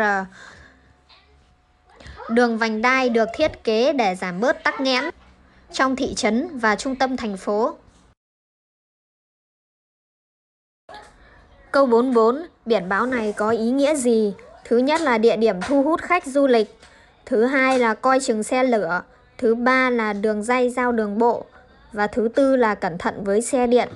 Đường vành đai được thiết kế để giảm bớt tắc nghẽn trong thị trấn và trung tâm thành phố. Câu 44, biển báo này có ý nghĩa gì? Thứ nhất là địa điểm thu hút khách du lịch, thứ hai là coi chừng xe lửa, thứ ba là đường dây giao đường bộ và thứ tư là cẩn thận với xe điện.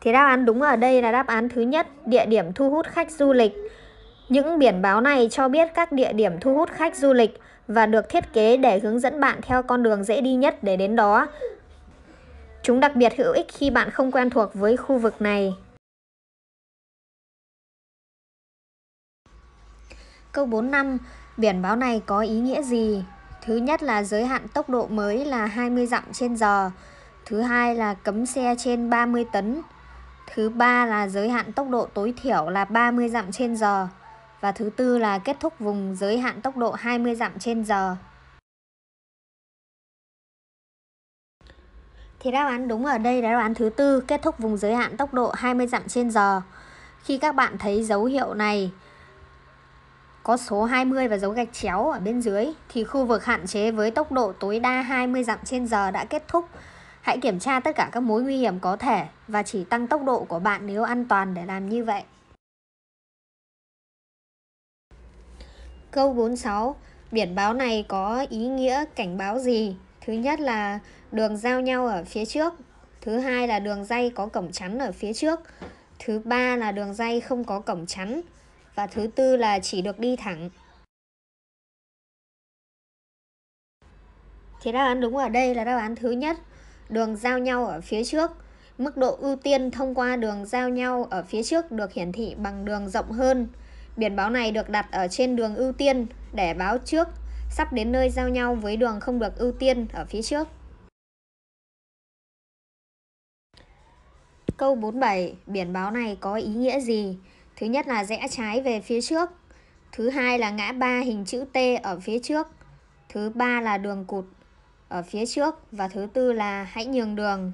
Thì đáp án đúng ở đây là đáp án thứ nhất, địa điểm thu hút khách du lịch. Những biển báo này cho biết các địa điểm thu hút khách du lịch và được thiết kế để hướng dẫn bạn theo con đường dễ đi nhất để đến đó. Chúng đặc biệt hữu ích khi bạn không quen thuộc với khu vực này. Câu 45, biển báo này có ý nghĩa gì? Thứ nhất là giới hạn tốc độ mới là 20 dặm trên giờ. Thứ hai là cấm xe trên 30 tấn. Thứ ba là giới hạn tốc độ tối thiểu là 30 dặm trên giờ. Và thứ tư là kết thúc vùng giới hạn tốc độ 20 dặm trên giờ. Thì đáp án đúng ở đây là đáp án thứ tư, kết thúc vùng giới hạn tốc độ 20 dặm trên giờ. Khi các bạn thấy dấu hiệu này, có số 20 và dấu gạch chéo ở bên dưới thì khu vực hạn chế với tốc độ tối đa 20 dặm trên giờ đã kết thúc. Hãy kiểm tra tất cả các mối nguy hiểm có thể và chỉ tăng tốc độ của bạn nếu an toàn để làm như vậy. Câu 46. Biển báo này có ý nghĩa cảnh báo gì? Thứ nhất là đường giao nhau ở phía trước. Thứ hai là đường dây có cổng chắn ở phía trước. Thứ ba là đường dây không có cổng chắn và thứ tư là chỉ được đi thẳng. Thì đáp án đúng ở đây là đáp án thứ nhất, đường giao nhau ở phía trước. Mức độ ưu tiên thông qua đường giao nhau ở phía trước được hiển thị bằng đường rộng hơn. Biển báo này được đặt ở trên đường ưu tiên để báo trước sắp đến nơi giao nhau với đường không được ưu tiên ở phía trước. Câu 47, biển báo này có ý nghĩa gì? Thứ nhất là rẽ trái về phía trước. Thứ hai là ngã ba hình chữ T ở phía trước. Thứ ba là đường cụt ở phía trước. Và thứ tư là hãy nhường đường.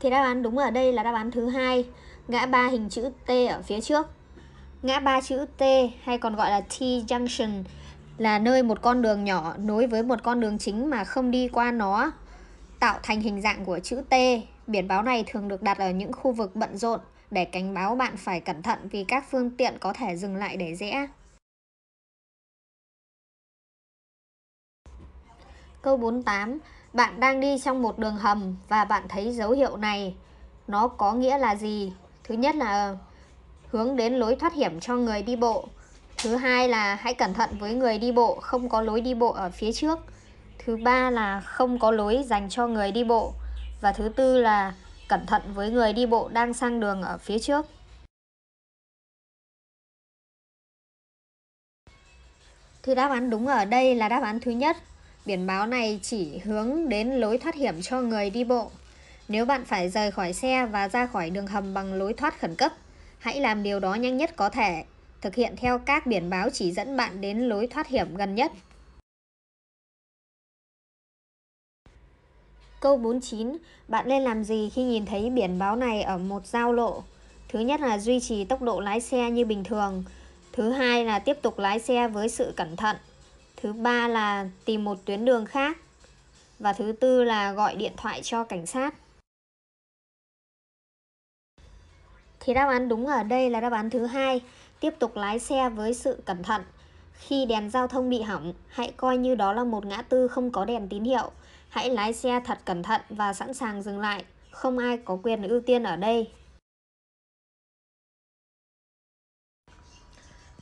Thì đáp án đúng ở đây là đáp án thứ hai ngã ba hình chữ T ở phía trước. Ngã ba chữ T hay còn gọi là T-junction là nơi một con đường nhỏ nối với một con đường chính mà không đi qua nó tạo thành hình dạng của chữ T Biển báo này thường được đặt ở những khu vực bận rộn để cảnh báo bạn phải cẩn thận vì các phương tiện có thể dừng lại để rẽ. Câu 48. Bạn đang đi trong một đường hầm và bạn thấy dấu hiệu này. Nó có nghĩa là gì? Thứ nhất là hướng đến lối thoát hiểm cho người đi bộ. Thứ hai là hãy cẩn thận với người đi bộ, không có lối đi bộ ở phía trước. Thứ ba là không có lối dành cho người đi bộ và thứ tư là cẩn thận với người đi bộ đang sang đường ở phía trước. Thì đáp án đúng ở đây là đáp án thứ nhất. Biển báo này chỉ hướng đến lối thoát hiểm cho người đi bộ. Nếu bạn phải rời khỏi xe và ra khỏi đường hầm bằng lối thoát khẩn cấp, hãy làm điều đó nhanh nhất có thể. Thực hiện theo các biển báo chỉ dẫn bạn đến lối thoát hiểm gần nhất. Câu 49. Bạn nên làm gì khi nhìn thấy biển báo này ở một giao lộ? Thứ nhất là duy trì tốc độ lái xe như bình thường. Thứ hai là tiếp tục lái xe với sự cẩn thận. Thứ ba là tìm một tuyến đường khác. Và thứ tư là gọi điện thoại cho cảnh sát. Thì đáp án đúng ở đây là đáp án thứ hai. Tiếp tục lái xe với sự cẩn thận. Khi đèn giao thông bị hỏng, hãy coi như đó là một ngã tư không có đèn tín hiệu Hãy lái xe thật cẩn thận và sẵn sàng dừng lại, không ai có quyền ưu tiên ở đây.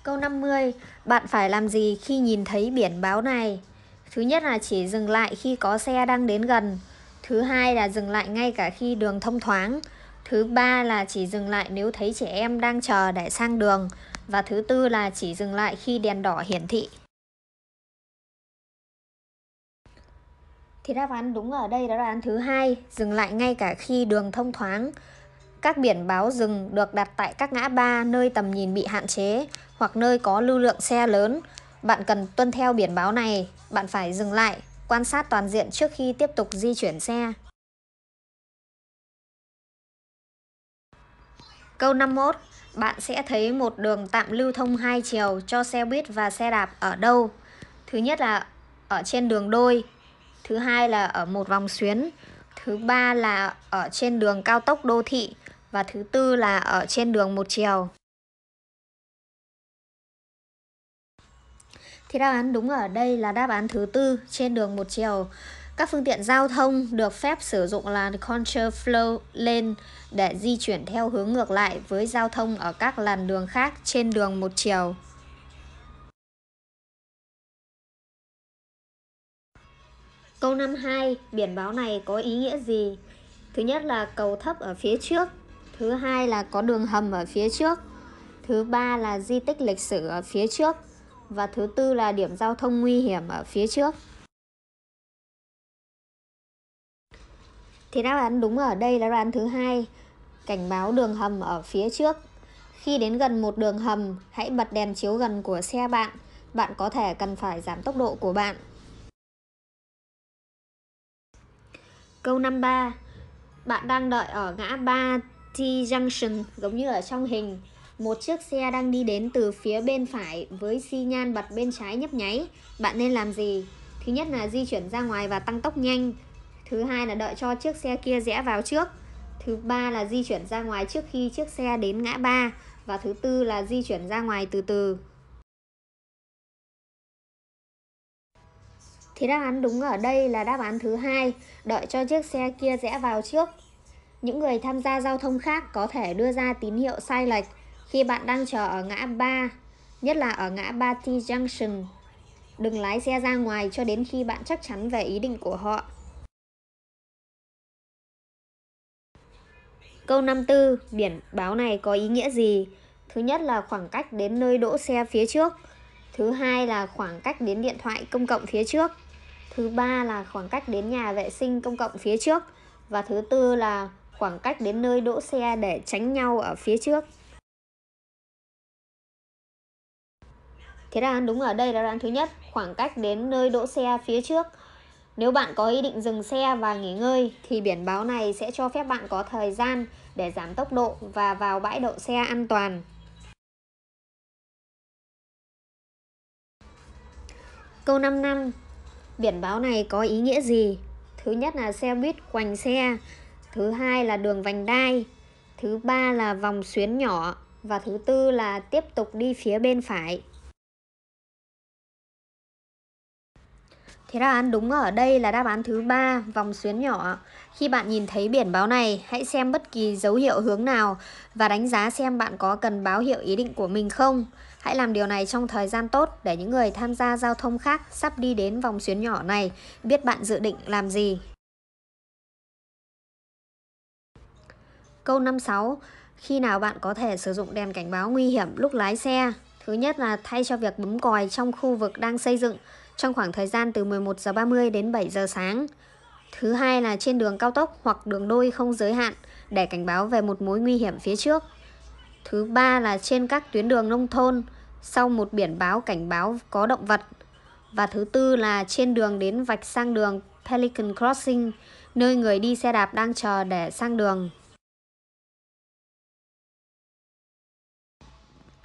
Câu 50. Bạn phải làm gì khi nhìn thấy biển báo này? Thứ nhất là chỉ dừng lại khi có xe đang đến gần. Thứ hai là dừng lại ngay cả khi đường thông thoáng. Thứ ba là chỉ dừng lại nếu thấy trẻ em đang chờ để sang đường. Và thứ tư là chỉ dừng lại khi đèn đỏ hiển thị. Thì đáp án đúng ở đây đó là án thứ hai, dừng lại ngay cả khi đường thông thoáng. Các biển báo dừng được đặt tại các ngã ba nơi tầm nhìn bị hạn chế hoặc nơi có lưu lượng xe lớn. Bạn cần tuân theo biển báo này, bạn phải dừng lại, quan sát toàn diện trước khi tiếp tục di chuyển xe. Câu 51, bạn sẽ thấy một đường tạm lưu thông hai chiều cho xe buýt và xe đạp ở đâu? Thứ nhất là ở trên đường đôi, thứ hai là ở một vòng xuyến, thứ ba là ở trên đường cao tốc đô thị và thứ tư là ở trên đường một chiều. Thì đáp án đúng ở đây là đáp án thứ tư trên đường một chiều. Các phương tiện giao thông được phép sử dụng làn contraflow lên để di chuyển theo hướng ngược lại với giao thông ở các làn đường khác trên đường một chiều. Câu 52, biển báo này có ý nghĩa gì? Thứ nhất là cầu thấp ở phía trước, thứ hai là có đường hầm ở phía trước, thứ ba là di tích lịch sử ở phía trước và thứ tư là điểm giao thông nguy hiểm ở phía trước. Thì đáp án đúng ở đây là đáp án thứ hai, cảnh báo đường hầm ở phía trước. Khi đến gần một đường hầm, hãy bật đèn chiếu gần của xe bạn. Bạn có thể cần phải giảm tốc độ của bạn Câu 53 Bạn đang đợi ở ngã ba T Junction giống như ở trong hình Một chiếc xe đang đi đến từ phía bên phải với xi nhan bật bên trái nhấp nháy Bạn nên làm gì? Thứ nhất là di chuyển ra ngoài và tăng tốc nhanh Thứ hai là đợi cho chiếc xe kia rẽ vào trước Thứ ba là di chuyển ra ngoài trước khi chiếc xe đến ngã ba Và thứ tư là di chuyển ra ngoài từ từ Thì đáp án đúng ở đây là đáp án thứ hai, đợi cho chiếc xe kia rẽ vào trước. Những người tham gia giao thông khác có thể đưa ra tín hiệu sai lệch khi bạn đang chờ ở ngã ba, nhất là ở ngã ba T Junction. Đừng lái xe ra ngoài cho đến khi bạn chắc chắn về ý định của họ. Câu 54, biển báo này có ý nghĩa gì? Thứ nhất là khoảng cách đến nơi đỗ xe phía trước. Thứ hai là khoảng cách đến điện thoại công cộng phía trước thứ ba là khoảng cách đến nhà vệ sinh công cộng phía trước và thứ tư là khoảng cách đến nơi đỗ xe để tránh nhau ở phía trước Thế đáp đúng ở đây là đoạn thứ nhất, khoảng cách đến nơi đỗ xe phía trước. Nếu bạn có ý định dừng xe và nghỉ ngơi thì biển báo này sẽ cho phép bạn có thời gian để giảm tốc độ và vào bãi đậu xe an toàn. Câu 5 năm Biển báo này có ý nghĩa gì? Thứ nhất là xe buýt quành xe, thứ hai là đường vành đai, thứ ba là vòng xuyến nhỏ và thứ tư là tiếp tục đi phía bên phải. Thế đáp án đúng ở đây là đáp án thứ ba vòng xuyến nhỏ. Khi bạn nhìn thấy biển báo này, hãy xem bất kỳ dấu hiệu hướng nào và đánh giá xem bạn có cần báo hiệu ý định của mình không. Hãy làm điều này trong thời gian tốt để những người tham gia giao thông khác sắp đi đến vòng xuyến nhỏ này biết bạn dự định làm gì. Câu 56. Khi nào bạn có thể sử dụng đèn cảnh báo nguy hiểm lúc lái xe? Thứ nhất là thay cho việc bấm còi trong khu vực đang xây dựng trong khoảng thời gian từ 11 giờ 30 đến 7 giờ sáng. Thứ hai là trên đường cao tốc hoặc đường đôi không giới hạn để cảnh báo về một mối nguy hiểm phía trước. Thứ ba là trên các tuyến đường nông thôn sau một biển báo cảnh báo có động vật. Và thứ tư là trên đường đến vạch sang đường Pelican Crossing, nơi người đi xe đạp đang chờ để sang đường.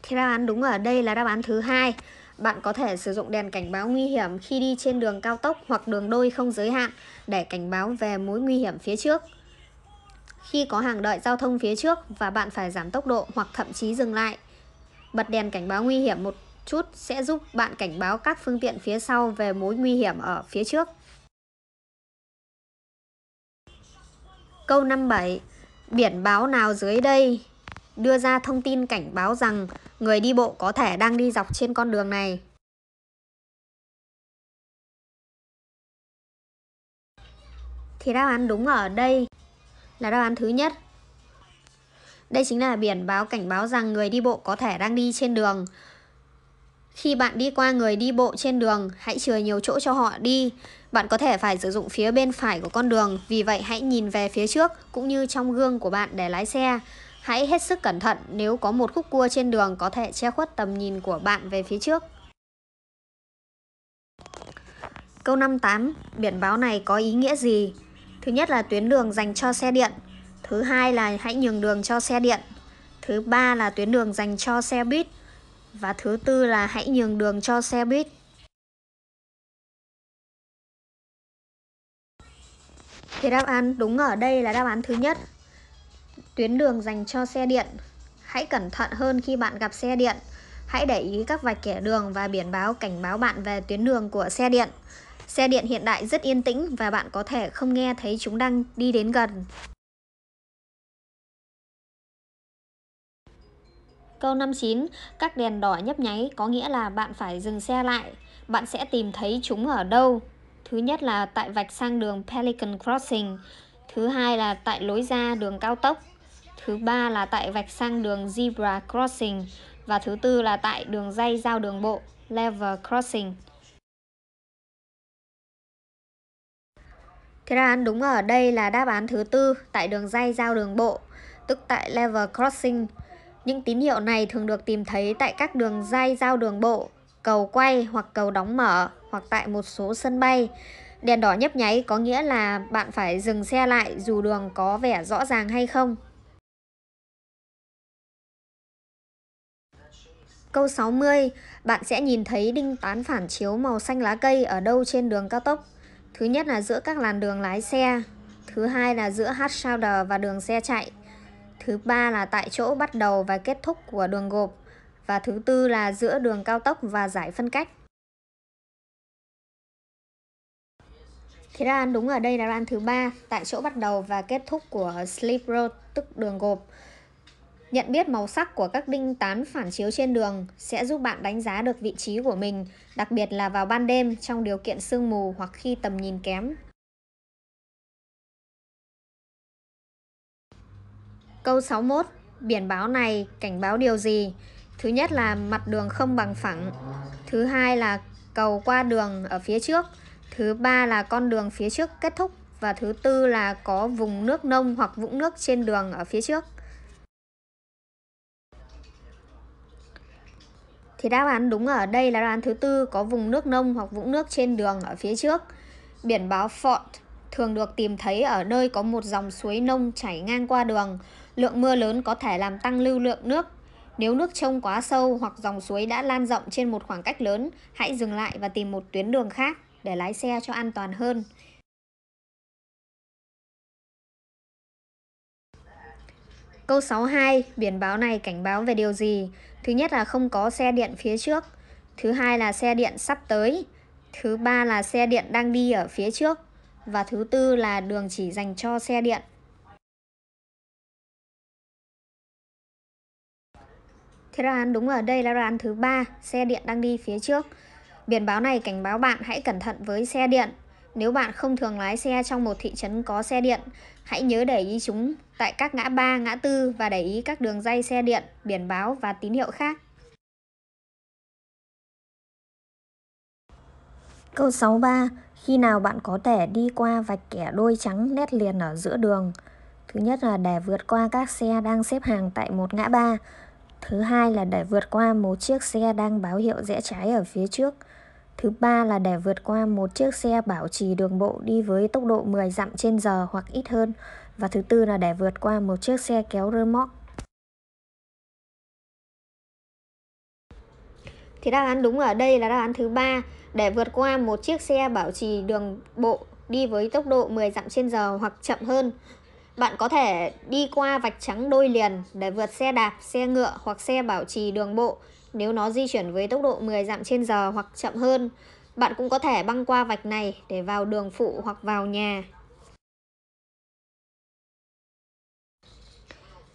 Thì đáp án đúng ở đây là đáp án thứ hai. Bạn có thể sử dụng đèn cảnh báo nguy hiểm khi đi trên đường cao tốc hoặc đường đôi không giới hạn để cảnh báo về mối nguy hiểm phía trước. Khi có hàng đợi giao thông phía trước và bạn phải giảm tốc độ hoặc thậm chí dừng lại, Bật đèn cảnh báo nguy hiểm một chút sẽ giúp bạn cảnh báo các phương tiện phía sau về mối nguy hiểm ở phía trước. Câu 57. Biển báo nào dưới đây đưa ra thông tin cảnh báo rằng người đi bộ có thể đang đi dọc trên con đường này. Thì đáp án đúng ở đây là đáp án thứ nhất đây chính là biển báo cảnh báo rằng người đi bộ có thể đang đi trên đường. Khi bạn đi qua người đi bộ trên đường, hãy chừa nhiều chỗ cho họ đi. Bạn có thể phải sử dụng phía bên phải của con đường, vì vậy hãy nhìn về phía trước cũng như trong gương của bạn để lái xe. Hãy hết sức cẩn thận nếu có một khúc cua trên đường có thể che khuất tầm nhìn của bạn về phía trước. Câu 58. Biển báo này có ý nghĩa gì? Thứ nhất là tuyến đường dành cho xe điện. Thứ hai là hãy nhường đường cho xe điện. Thứ ba là tuyến đường dành cho xe buýt. Và thứ tư là hãy nhường đường cho xe buýt. Thì đáp án đúng ở đây là đáp án thứ nhất. Tuyến đường dành cho xe điện. Hãy cẩn thận hơn khi bạn gặp xe điện. Hãy để ý các vạch kẻ đường và biển báo cảnh báo bạn về tuyến đường của xe điện. Xe điện hiện đại rất yên tĩnh và bạn có thể không nghe thấy chúng đang đi đến gần. Câu 59, các đèn đỏ nhấp nháy có nghĩa là bạn phải dừng xe lại. Bạn sẽ tìm thấy chúng ở đâu? Thứ nhất là tại vạch sang đường Pelican Crossing, thứ hai là tại lối ra đường cao tốc, thứ ba là tại vạch sang đường Zebra Crossing và thứ tư là tại đường dây giao đường bộ Level Crossing. Cái đáp án đúng ở đây là đáp án thứ tư tại đường dây giao đường bộ, tức tại Level Crossing những tín hiệu này thường được tìm thấy tại các đường dây giao đường bộ, cầu quay hoặc cầu đóng mở hoặc tại một số sân bay. Đèn đỏ nhấp nháy có nghĩa là bạn phải dừng xe lại dù đường có vẻ rõ ràng hay không. Câu 60, bạn sẽ nhìn thấy đinh tán phản chiếu màu xanh lá cây ở đâu trên đường cao tốc? Thứ nhất là giữa các làn đường lái xe, thứ hai là giữa hatch shoulder và đường xe chạy. Thứ ba là tại chỗ bắt đầu và kết thúc của đường gộp. Và thứ tư là giữa đường cao tốc và giải phân cách. Thế ra đúng ở đây là đáp thứ ba, tại chỗ bắt đầu và kết thúc của slip road, tức đường gộp. Nhận biết màu sắc của các đinh tán phản chiếu trên đường sẽ giúp bạn đánh giá được vị trí của mình, đặc biệt là vào ban đêm trong điều kiện sương mù hoặc khi tầm nhìn kém. Câu 61, biển báo này cảnh báo điều gì? Thứ nhất là mặt đường không bằng phẳng. Thứ hai là cầu qua đường ở phía trước. Thứ ba là con đường phía trước kết thúc. Và thứ tư là có vùng nước nông hoặc vũng nước trên đường ở phía trước. Thì đáp án đúng ở đây là đáp án thứ tư có vùng nước nông hoặc vũng nước trên đường ở phía trước. Biển báo Ford thường được tìm thấy ở nơi có một dòng suối nông chảy ngang qua đường Lượng mưa lớn có thể làm tăng lưu lượng nước. Nếu nước trông quá sâu hoặc dòng suối đã lan rộng trên một khoảng cách lớn, hãy dừng lại và tìm một tuyến đường khác để lái xe cho an toàn hơn. Câu 62, biển báo này cảnh báo về điều gì? Thứ nhất là không có xe điện phía trước. Thứ hai là xe điện sắp tới. Thứ ba là xe điện đang đi ở phía trước. Và thứ tư là đường chỉ dành cho xe điện. Thế là đúng ở đây là đoạn thứ ba, xe điện đang đi phía trước. Biển báo này cảnh báo bạn hãy cẩn thận với xe điện. Nếu bạn không thường lái xe trong một thị trấn có xe điện, hãy nhớ để ý chúng tại các ngã ba, ngã tư và để ý các đường dây xe điện, biển báo và tín hiệu khác. Câu 63. Khi nào bạn có thể đi qua vạch kẻ đôi trắng nét liền ở giữa đường? Thứ nhất là để vượt qua các xe đang xếp hàng tại một ngã ba. Thứ hai là để vượt qua một chiếc xe đang báo hiệu rẽ trái ở phía trước. Thứ ba là để vượt qua một chiếc xe bảo trì đường bộ đi với tốc độ 10 dặm trên giờ hoặc ít hơn. Và thứ tư là để vượt qua một chiếc xe kéo rơ móc. Thì đáp án đúng ở đây là đáp án thứ ba để vượt qua một chiếc xe bảo trì đường bộ đi với tốc độ 10 dặm trên giờ hoặc chậm hơn. Bạn có thể đi qua vạch trắng đôi liền để vượt xe đạp, xe ngựa hoặc xe bảo trì đường bộ nếu nó di chuyển với tốc độ 10 dặm trên giờ hoặc chậm hơn. Bạn cũng có thể băng qua vạch này để vào đường phụ hoặc vào nhà.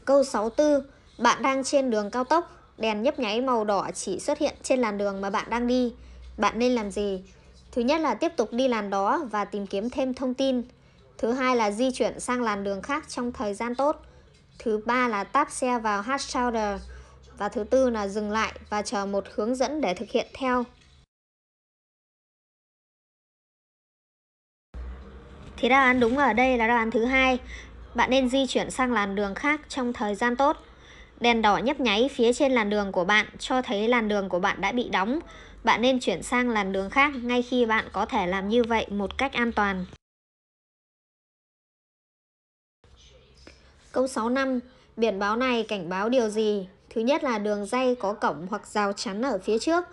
Câu 64. Bạn đang trên đường cao tốc, đèn nhấp nháy màu đỏ chỉ xuất hiện trên làn đường mà bạn đang đi. Bạn nên làm gì? Thứ nhất là tiếp tục đi làn đó và tìm kiếm thêm thông tin. Thứ hai là di chuyển sang làn đường khác trong thời gian tốt. Thứ ba là táp xe vào hard shoulder. Và thứ tư là dừng lại và chờ một hướng dẫn để thực hiện theo. Thì đáp án đúng ở đây là đáp án thứ hai. Bạn nên di chuyển sang làn đường khác trong thời gian tốt. Đèn đỏ nhấp nháy phía trên làn đường của bạn cho thấy làn đường của bạn đã bị đóng. Bạn nên chuyển sang làn đường khác ngay khi bạn có thể làm như vậy một cách an toàn. Câu năm Biển báo này cảnh báo điều gì? Thứ nhất là đường dây có cổng hoặc rào chắn ở phía trước.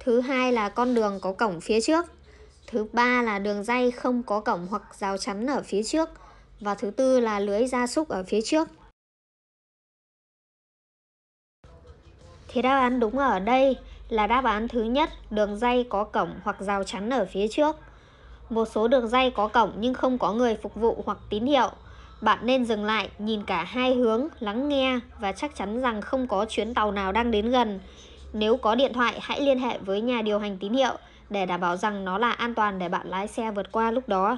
Thứ hai là con đường có cổng phía trước. Thứ ba là đường dây không có cổng hoặc rào chắn ở phía trước. Và thứ tư là lưới gia súc ở phía trước. Thì đáp án đúng ở đây là đáp án thứ nhất, đường dây có cổng hoặc rào chắn ở phía trước. Một số đường dây có cổng nhưng không có người phục vụ hoặc tín hiệu. Bạn nên dừng lại, nhìn cả hai hướng, lắng nghe và chắc chắn rằng không có chuyến tàu nào đang đến gần. Nếu có điện thoại, hãy liên hệ với nhà điều hành tín hiệu để đảm bảo rằng nó là an toàn để bạn lái xe vượt qua lúc đó.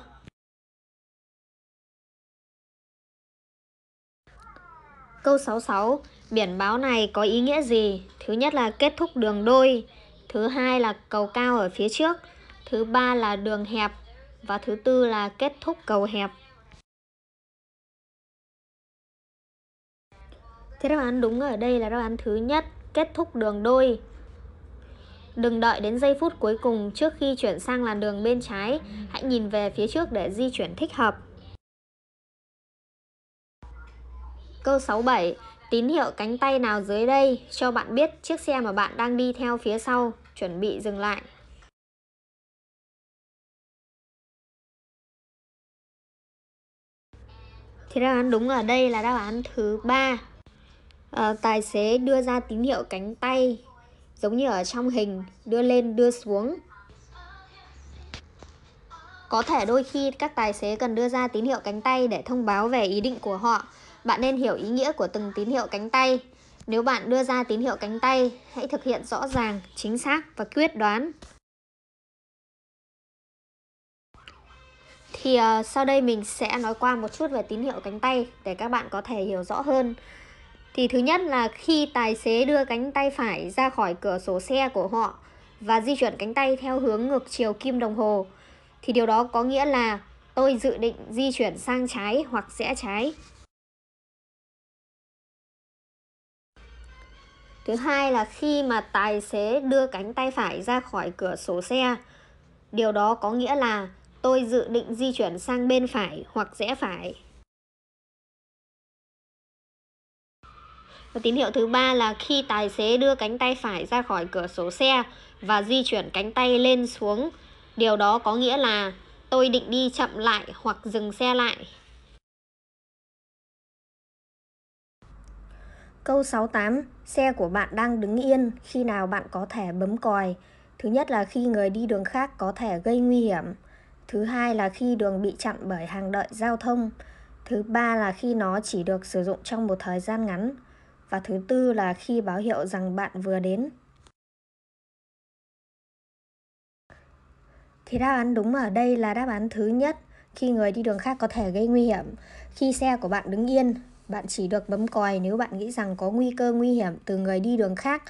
Câu 66. Biển báo này có ý nghĩa gì? Thứ nhất là kết thúc đường đôi, thứ hai là cầu cao ở phía trước, thứ ba là đường hẹp và thứ tư là kết thúc cầu hẹp. Thế đáp án đúng ở đây là đáp án thứ nhất, kết thúc đường đôi. Đừng đợi đến giây phút cuối cùng trước khi chuyển sang làn đường bên trái, hãy nhìn về phía trước để di chuyển thích hợp. Câu 67. Tín hiệu cánh tay nào dưới đây cho bạn biết chiếc xe mà bạn đang đi theo phía sau, chuẩn bị dừng lại. Thì đáp án đúng ở đây là đáp án thứ ba Ờ, tài xế đưa ra tín hiệu cánh tay giống như ở trong hình đưa lên đưa xuống có thể đôi khi các tài xế cần đưa ra tín hiệu cánh tay để thông báo về ý định của họ bạn nên hiểu ý nghĩa của từng tín hiệu cánh tay nếu bạn đưa ra tín hiệu cánh tay hãy thực hiện rõ ràng chính xác và quyết đoán thì uh, sau đây mình sẽ nói qua một chút về tín hiệu cánh tay để các bạn có thể hiểu rõ hơn thì thứ nhất là khi tài xế đưa cánh tay phải ra khỏi cửa sổ xe của họ và di chuyển cánh tay theo hướng ngược chiều kim đồng hồ thì điều đó có nghĩa là tôi dự định di chuyển sang trái hoặc rẽ trái. Thứ hai là khi mà tài xế đưa cánh tay phải ra khỏi cửa sổ xe, điều đó có nghĩa là tôi dự định di chuyển sang bên phải hoặc rẽ phải. Và tín hiệu thứ ba là khi tài xế đưa cánh tay phải ra khỏi cửa sổ xe và di chuyển cánh tay lên xuống. Điều đó có nghĩa là tôi định đi chậm lại hoặc dừng xe lại. Câu 68. Xe của bạn đang đứng yên khi nào bạn có thể bấm còi. Thứ nhất là khi người đi đường khác có thể gây nguy hiểm. Thứ hai là khi đường bị chặn bởi hàng đợi giao thông. Thứ ba là khi nó chỉ được sử dụng trong một thời gian ngắn và thứ tư là khi báo hiệu rằng bạn vừa đến. Thì đáp án đúng ở đây là đáp án thứ nhất, khi người đi đường khác có thể gây nguy hiểm. Khi xe của bạn đứng yên, bạn chỉ được bấm còi nếu bạn nghĩ rằng có nguy cơ nguy hiểm từ người đi đường khác.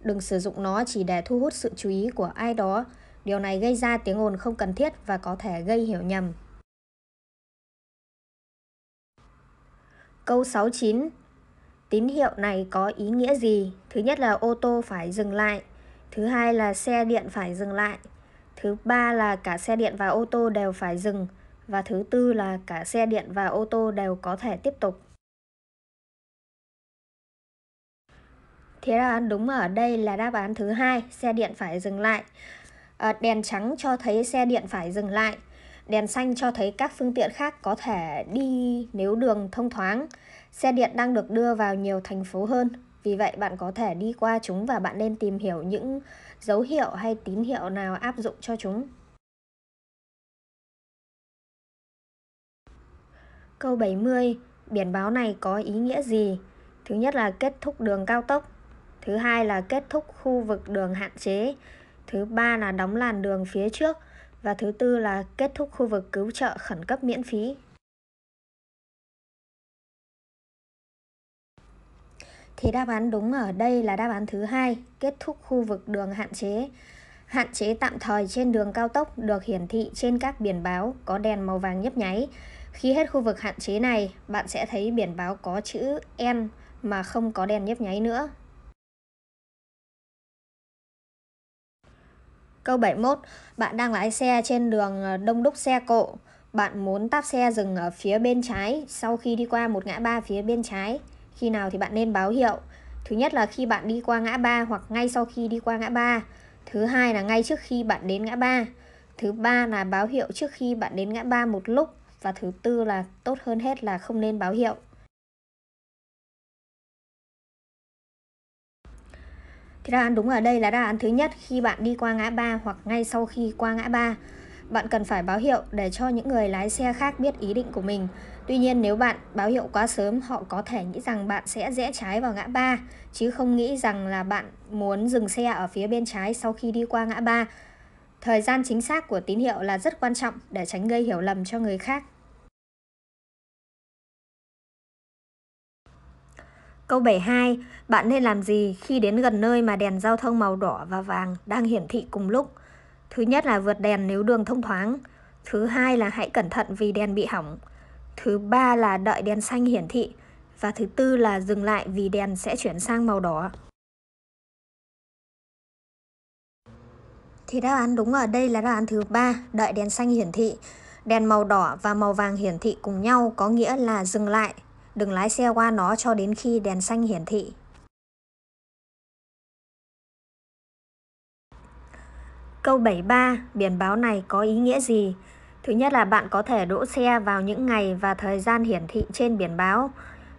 Đừng sử dụng nó chỉ để thu hút sự chú ý của ai đó. Điều này gây ra tiếng ồn không cần thiết và có thể gây hiểu nhầm. Câu 69. Tín hiệu này có ý nghĩa gì? Thứ nhất là ô tô phải dừng lại, thứ hai là xe điện phải dừng lại, thứ ba là cả xe điện và ô tô đều phải dừng và thứ tư là cả xe điện và ô tô đều có thể tiếp tục. Thế là đúng ở đây là đáp án thứ hai, xe điện phải dừng lại. À, đèn trắng cho thấy xe điện phải dừng lại. Đèn xanh cho thấy các phương tiện khác có thể đi nếu đường thông thoáng. Xe điện đang được đưa vào nhiều thành phố hơn, vì vậy bạn có thể đi qua chúng và bạn nên tìm hiểu những dấu hiệu hay tín hiệu nào áp dụng cho chúng. Câu 70, biển báo này có ý nghĩa gì? Thứ nhất là kết thúc đường cao tốc, thứ hai là kết thúc khu vực đường hạn chế, thứ ba là đóng làn đường phía trước và thứ tư là kết thúc khu vực cứu trợ khẩn cấp miễn phí. thì đáp án đúng ở đây là đáp án thứ hai, kết thúc khu vực đường hạn chế. Hạn chế tạm thời trên đường cao tốc được hiển thị trên các biển báo có đèn màu vàng nhấp nháy. Khi hết khu vực hạn chế này, bạn sẽ thấy biển báo có chữ N mà không có đèn nhấp nháy nữa. Câu 71. Bạn đang lái xe trên đường ờ, đông đúc xe cộ. Bạn muốn tắp xe dừng ở phía bên trái sau khi đi qua một ngã ba phía bên trái. Khi nào thì bạn nên báo hiệu? Thứ nhất là khi bạn đi qua ngã ba hoặc ngay sau khi đi qua ngã ba. Thứ hai là ngay trước khi bạn đến ngã ba. Thứ ba là báo hiệu trước khi bạn đến ngã ba một lúc và thứ tư là tốt hơn hết là không nên báo hiệu. Thì đáp án đúng ở đây là đáp án thứ nhất khi bạn đi qua ngã ba hoặc ngay sau khi qua ngã ba bạn cần phải báo hiệu để cho những người lái xe khác biết ý định của mình. Tuy nhiên nếu bạn báo hiệu quá sớm, họ có thể nghĩ rằng bạn sẽ rẽ trái vào ngã ba, chứ không nghĩ rằng là bạn muốn dừng xe ở phía bên trái sau khi đi qua ngã ba. Thời gian chính xác của tín hiệu là rất quan trọng để tránh gây hiểu lầm cho người khác. Câu 72, bạn nên làm gì khi đến gần nơi mà đèn giao thông màu đỏ và vàng đang hiển thị cùng lúc? Thứ nhất là vượt đèn nếu đường thông thoáng. Thứ hai là hãy cẩn thận vì đèn bị hỏng. Thứ ba là đợi đèn xanh hiển thị. Và thứ tư là dừng lại vì đèn sẽ chuyển sang màu đỏ. Thì đáp án đúng ở đây là đáp án thứ ba, đợi đèn xanh hiển thị. Đèn màu đỏ và màu vàng hiển thị cùng nhau có nghĩa là dừng lại. Đừng lái xe qua nó cho đến khi đèn xanh hiển thị. Câu 73, biển báo này có ý nghĩa gì? Thứ nhất là bạn có thể đỗ xe vào những ngày và thời gian hiển thị trên biển báo.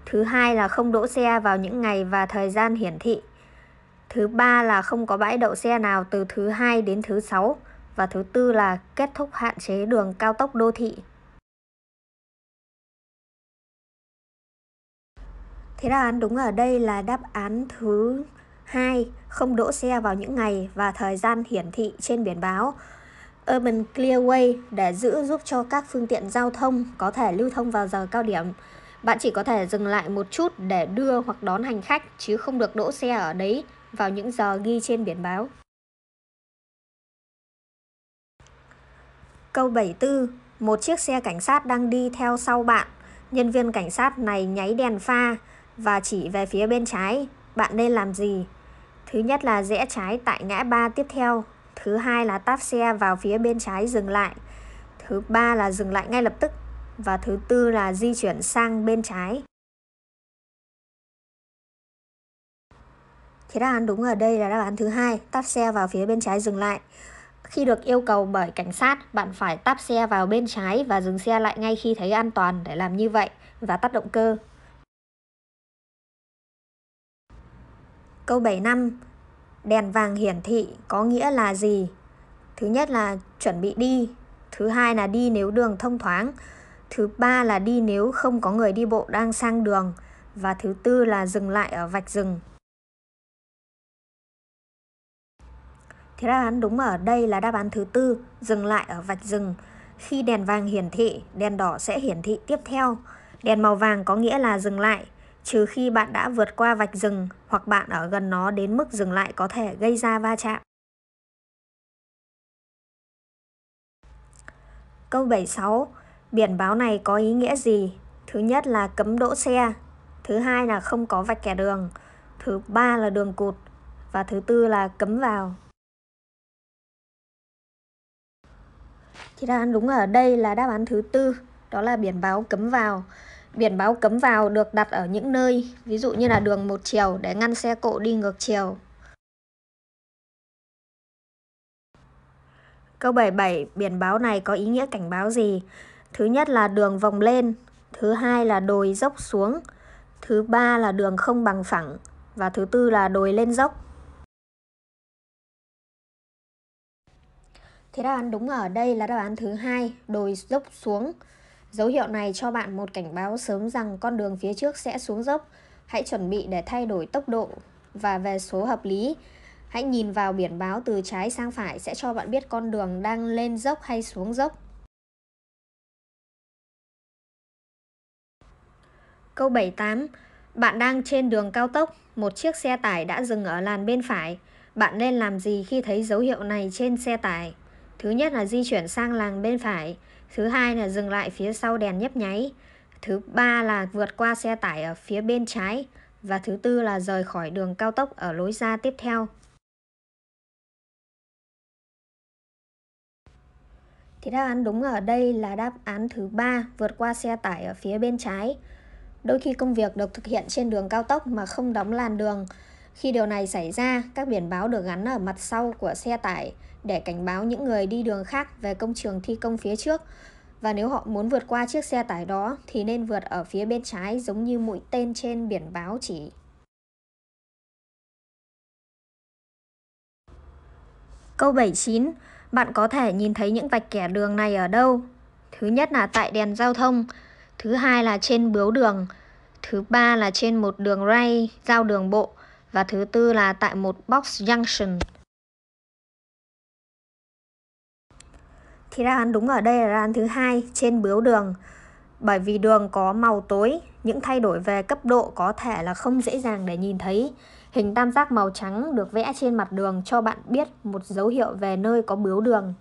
Thứ hai là không đỗ xe vào những ngày và thời gian hiển thị. Thứ ba là không có bãi đậu xe nào từ thứ hai đến thứ sáu. Và thứ tư là kết thúc hạn chế đường cao tốc đô thị. Thế đáp án đúng ở đây là đáp án thứ hai không đỗ xe vào những ngày và thời gian hiển thị trên biển báo Urban Clearway để giữ giúp cho các phương tiện giao thông có thể lưu thông vào giờ cao điểm. Bạn chỉ có thể dừng lại một chút để đưa hoặc đón hành khách chứ không được đỗ xe ở đấy vào những giờ ghi trên biển báo. Câu 74. Một chiếc xe cảnh sát đang đi theo sau bạn. Nhân viên cảnh sát này nháy đèn pha và chỉ về phía bên trái. Bạn nên làm gì? Thứ nhất là rẽ trái tại ngã ba tiếp theo. Thứ hai là táp xe vào phía bên trái dừng lại. Thứ ba là dừng lại ngay lập tức. Và thứ tư là di chuyển sang bên trái. Thì đáp án đúng ở đây là đáp án thứ hai, táp xe vào phía bên trái dừng lại. Khi được yêu cầu bởi cảnh sát, bạn phải táp xe vào bên trái và dừng xe lại ngay khi thấy an toàn để làm như vậy và tắt động cơ. Câu 75. Đèn vàng hiển thị có nghĩa là gì? Thứ nhất là chuẩn bị đi, thứ hai là đi nếu đường thông thoáng, thứ ba là đi nếu không có người đi bộ đang sang đường và thứ tư là dừng lại ở vạch rừng. Thế đáp án đúng ở đây là đáp án thứ tư, dừng lại ở vạch rừng. Khi đèn vàng hiển thị, đèn đỏ sẽ hiển thị tiếp theo. Đèn màu vàng có nghĩa là dừng lại, trừ khi bạn đã vượt qua vạch rừng hoặc bạn ở gần nó đến mức dừng lại có thể gây ra va chạm. Câu 76. Biển báo này có ý nghĩa gì? Thứ nhất là cấm đỗ xe, thứ hai là không có vạch kẻ đường, thứ ba là đường cụt và thứ tư là cấm vào. Thì đáp án đúng ở đây là đáp án thứ tư, đó là biển báo cấm vào. Biển báo cấm vào được đặt ở những nơi, ví dụ như là đường một chiều để ngăn xe cộ đi ngược chiều. Câu 77, biển báo này có ý nghĩa cảnh báo gì? Thứ nhất là đường vòng lên, thứ hai là đồi dốc xuống, thứ ba là đường không bằng phẳng và thứ tư là đồi lên dốc. Thế đáp án đúng ở đây là đáp án thứ hai, đồi dốc xuống. Dấu hiệu này cho bạn một cảnh báo sớm rằng con đường phía trước sẽ xuống dốc. Hãy chuẩn bị để thay đổi tốc độ và về số hợp lý. Hãy nhìn vào biển báo từ trái sang phải sẽ cho bạn biết con đường đang lên dốc hay xuống dốc. Câu 78. Bạn đang trên đường cao tốc, một chiếc xe tải đã dừng ở làn bên phải. Bạn nên làm gì khi thấy dấu hiệu này trên xe tải? Thứ nhất là di chuyển sang làn bên phải. Thứ hai là dừng lại phía sau đèn nhấp nháy. Thứ ba là vượt qua xe tải ở phía bên trái. Và thứ tư là rời khỏi đường cao tốc ở lối ra tiếp theo. Thì đáp án đúng ở đây là đáp án thứ ba vượt qua xe tải ở phía bên trái. Đôi khi công việc được thực hiện trên đường cao tốc mà không đóng làn đường. Khi điều này xảy ra, các biển báo được gắn ở mặt sau của xe tải để cảnh báo những người đi đường khác về công trường thi công phía trước. Và nếu họ muốn vượt qua chiếc xe tải đó thì nên vượt ở phía bên trái giống như mũi tên trên biển báo chỉ. Câu 79. Bạn có thể nhìn thấy những vạch kẻ đường này ở đâu? Thứ nhất là tại đèn giao thông, thứ hai là trên bướu đường, thứ ba là trên một đường ray giao đường bộ và thứ tư là tại một box junction. Thì đáp án đúng ở đây là đáp án thứ hai trên bướu đường. Bởi vì đường có màu tối, những thay đổi về cấp độ có thể là không dễ dàng để nhìn thấy. Hình tam giác màu trắng được vẽ trên mặt đường cho bạn biết một dấu hiệu về nơi có bướu đường.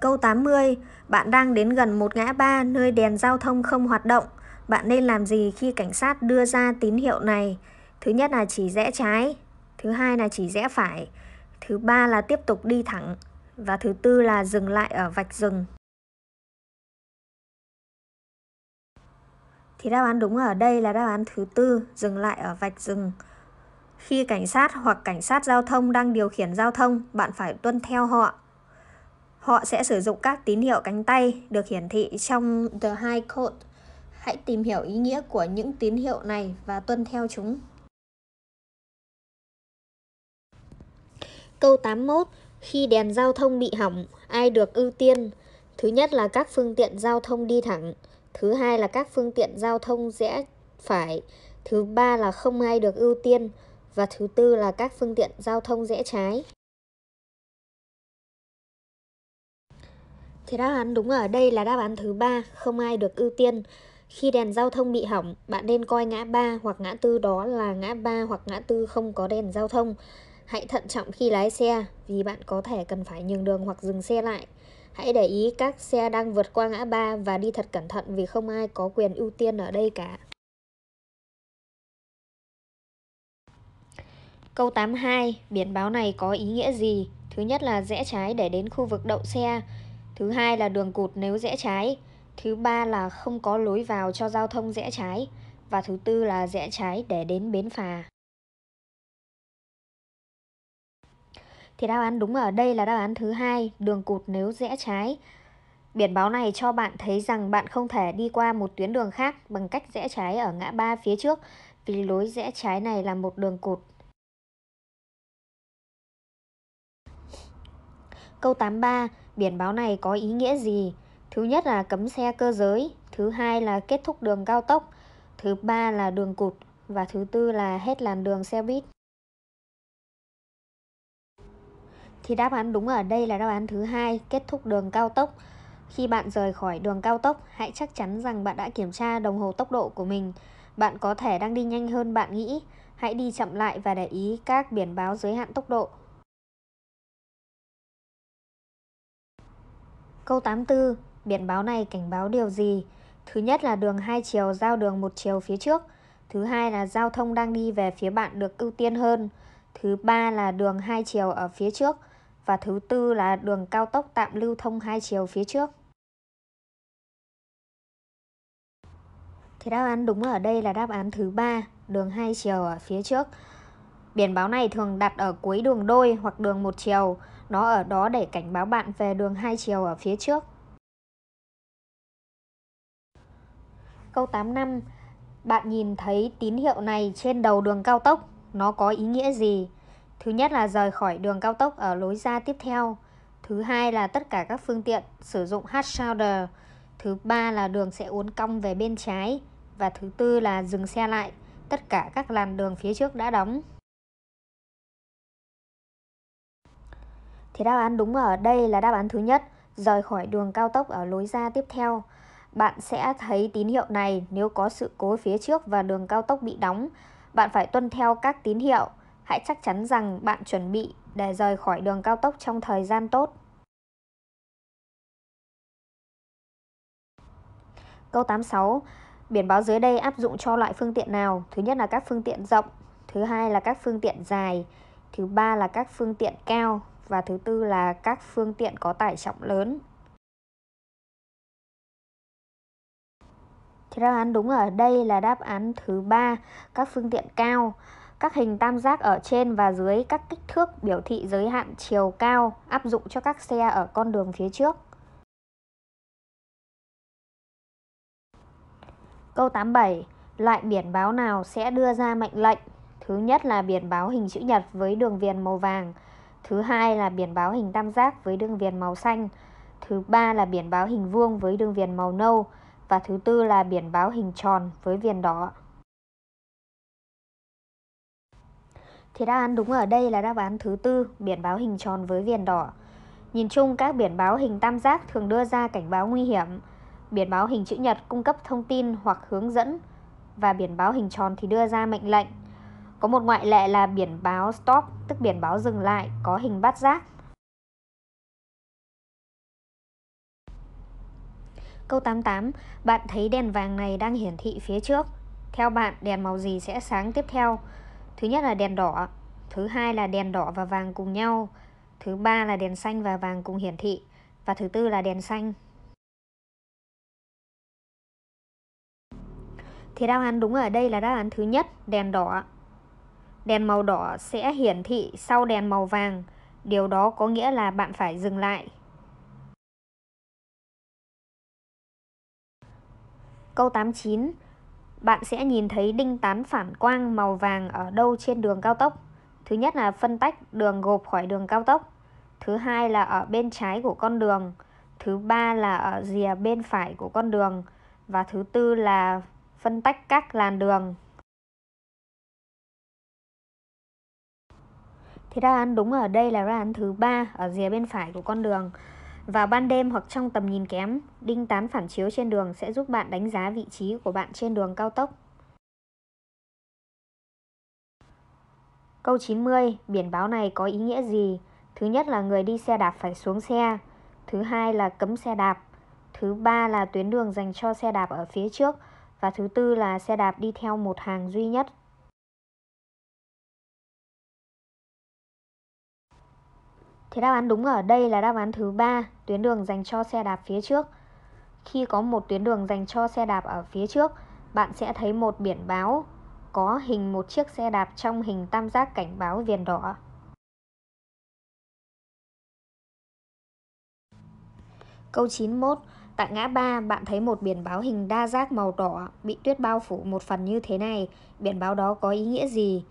Câu 80, bạn đang đến gần một ngã ba nơi đèn giao thông không hoạt động. Bạn nên làm gì khi cảnh sát đưa ra tín hiệu này? Thứ nhất là chỉ rẽ trái, thứ hai là chỉ rẽ phải, thứ ba là tiếp tục đi thẳng và thứ tư là dừng lại ở vạch dừng Thì đáp án đúng ở đây là đáp án thứ tư, dừng lại ở vạch dừng Khi cảnh sát hoặc cảnh sát giao thông đang điều khiển giao thông, bạn phải tuân theo họ. Họ sẽ sử dụng các tín hiệu cánh tay được hiển thị trong The High Code. Hãy tìm hiểu ý nghĩa của những tín hiệu này và tuân theo chúng. Câu 81. Khi đèn giao thông bị hỏng, ai được ưu tiên? Thứ nhất là các phương tiện giao thông đi thẳng. Thứ hai là các phương tiện giao thông rẽ phải. Thứ ba là không ai được ưu tiên. Và thứ tư là các phương tiện giao thông rẽ trái. Thì đáp án đúng ở đây là đáp án thứ ba, không ai được ưu tiên. Khi đèn giao thông bị hỏng, bạn nên coi ngã ba hoặc ngã tư đó là ngã ba hoặc ngã tư không có đèn giao thông. Hãy thận trọng khi lái xe vì bạn có thể cần phải nhường đường hoặc dừng xe lại. Hãy để ý các xe đang vượt qua ngã ba và đi thật cẩn thận vì không ai có quyền ưu tiên ở đây cả. Câu 82, biển báo này có ý nghĩa gì? Thứ nhất là rẽ trái để đến khu vực đậu xe, thứ hai là đường cụt nếu rẽ trái, thứ ba là không có lối vào cho giao thông rẽ trái và thứ tư là rẽ trái để đến bến phà. Thì đáp án đúng ở đây là đáp án thứ hai, đường cụt nếu rẽ trái. Biển báo này cho bạn thấy rằng bạn không thể đi qua một tuyến đường khác bằng cách rẽ trái ở ngã ba phía trước vì lối rẽ trái này là một đường cụt. Câu 83, biển báo này có ý nghĩa gì? Thứ nhất là cấm xe cơ giới, thứ hai là kết thúc đường cao tốc, thứ ba là đường cụt và thứ tư là hết làn đường xe buýt. thì đáp án đúng ở đây là đáp án thứ hai kết thúc đường cao tốc khi bạn rời khỏi đường cao tốc hãy chắc chắn rằng bạn đã kiểm tra đồng hồ tốc độ của mình bạn có thể đang đi nhanh hơn bạn nghĩ hãy đi chậm lại và để ý các biển báo giới hạn tốc độ Câu 84 Biển báo này cảnh báo điều gì? Thứ nhất là đường hai chiều giao đường một chiều phía trước Thứ hai là giao thông đang đi về phía bạn được ưu tiên hơn Thứ ba là đường hai chiều ở phía trước và thứ tư là đường cao tốc tạm lưu thông hai chiều phía trước. Thì đáp án đúng ở đây là đáp án thứ ba, đường hai chiều ở phía trước. Biển báo này thường đặt ở cuối đường đôi hoặc đường một chiều, nó ở đó để cảnh báo bạn về đường hai chiều ở phía trước. Câu năm Bạn nhìn thấy tín hiệu này trên đầu đường cao tốc, nó có ý nghĩa gì? Thứ nhất là rời khỏi đường cao tốc ở lối ra tiếp theo. Thứ hai là tất cả các phương tiện sử dụng hard shoulder. Thứ ba là đường sẽ uốn cong về bên trái. Và thứ tư là dừng xe lại. Tất cả các làn đường phía trước đã đóng. Thì đáp án đúng ở đây là đáp án thứ nhất, rời khỏi đường cao tốc ở lối ra tiếp theo. Bạn sẽ thấy tín hiệu này nếu có sự cố phía trước và đường cao tốc bị đóng. Bạn phải tuân theo các tín hiệu hãy chắc chắn rằng bạn chuẩn bị để rời khỏi đường cao tốc trong thời gian tốt. Câu 86. Biển báo dưới đây áp dụng cho loại phương tiện nào? Thứ nhất là các phương tiện rộng, thứ hai là các phương tiện dài, thứ ba là các phương tiện cao và thứ tư là các phương tiện có tải trọng lớn. Thì đáp án đúng ở đây là đáp án thứ ba, các phương tiện cao các hình tam giác ở trên và dưới các kích thước biểu thị giới hạn chiều cao áp dụng cho các xe ở con đường phía trước. Câu 87. Loại biển báo nào sẽ đưa ra mệnh lệnh? Thứ nhất là biển báo hình chữ nhật với đường viền màu vàng. Thứ hai là biển báo hình tam giác với đường viền màu xanh. Thứ ba là biển báo hình vuông với đường viền màu nâu. Và thứ tư là biển báo hình tròn với viền đỏ. Thì đáp án đúng ở đây là đáp án thứ tư, biển báo hình tròn với viền đỏ. Nhìn chung các biển báo hình tam giác thường đưa ra cảnh báo nguy hiểm. Biển báo hình chữ nhật cung cấp thông tin hoặc hướng dẫn và biển báo hình tròn thì đưa ra mệnh lệnh. Có một ngoại lệ là biển báo stop, tức biển báo dừng lại có hình bát giác. Câu 88, bạn thấy đèn vàng này đang hiển thị phía trước. Theo bạn, đèn màu gì sẽ sáng tiếp theo? Thứ nhất là đèn đỏ, thứ hai là đèn đỏ và vàng cùng nhau, thứ ba là đèn xanh và vàng cùng hiển thị, và thứ tư là đèn xanh. Thì đáp án đúng ở đây là đáp án thứ nhất, đèn đỏ. Đèn màu đỏ sẽ hiển thị sau đèn màu vàng, điều đó có nghĩa là bạn phải dừng lại. Câu 89 bạn sẽ nhìn thấy đinh tán phản quang màu vàng ở đâu trên đường cao tốc. Thứ nhất là phân tách đường gộp khỏi đường cao tốc. Thứ hai là ở bên trái của con đường. Thứ ba là ở rìa bên phải của con đường. Và thứ tư là phân tách các làn đường. Thì đáp án đúng ở đây là đáp án thứ ba ở rìa bên phải của con đường. Vào ban đêm hoặc trong tầm nhìn kém, đinh tán phản chiếu trên đường sẽ giúp bạn đánh giá vị trí của bạn trên đường cao tốc. Câu 90, biển báo này có ý nghĩa gì? Thứ nhất là người đi xe đạp phải xuống xe, thứ hai là cấm xe đạp, thứ ba là tuyến đường dành cho xe đạp ở phía trước và thứ tư là xe đạp đi theo một hàng duy nhất. Thì đáp án đúng ở đây là đáp án thứ ba, tuyến đường dành cho xe đạp phía trước. Khi có một tuyến đường dành cho xe đạp ở phía trước, bạn sẽ thấy một biển báo có hình một chiếc xe đạp trong hình tam giác cảnh báo viền đỏ. Câu 91. Tại ngã ba, bạn thấy một biển báo hình đa giác màu đỏ bị tuyết bao phủ một phần như thế này. Biển báo đó có ý nghĩa gì?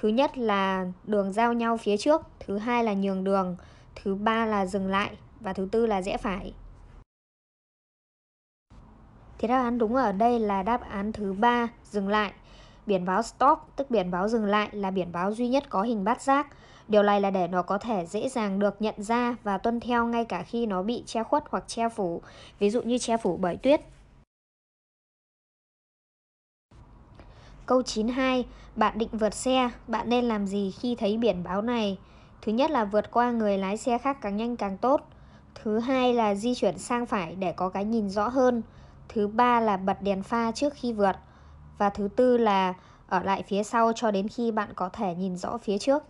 Thứ nhất là đường giao nhau phía trước, thứ hai là nhường đường, thứ ba là dừng lại và thứ tư là rẽ phải. Thì đáp án đúng ở đây là đáp án thứ ba dừng lại. Biển báo stop, tức biển báo dừng lại là biển báo duy nhất có hình bát giác. Điều này là để nó có thể dễ dàng được nhận ra và tuân theo ngay cả khi nó bị che khuất hoặc che phủ, ví dụ như che phủ bởi tuyết. Câu 92, bạn định vượt xe, bạn nên làm gì khi thấy biển báo này? Thứ nhất là vượt qua người lái xe khác càng nhanh càng tốt. Thứ hai là di chuyển sang phải để có cái nhìn rõ hơn. Thứ ba là bật đèn pha trước khi vượt. Và thứ tư là ở lại phía sau cho đến khi bạn có thể nhìn rõ phía trước.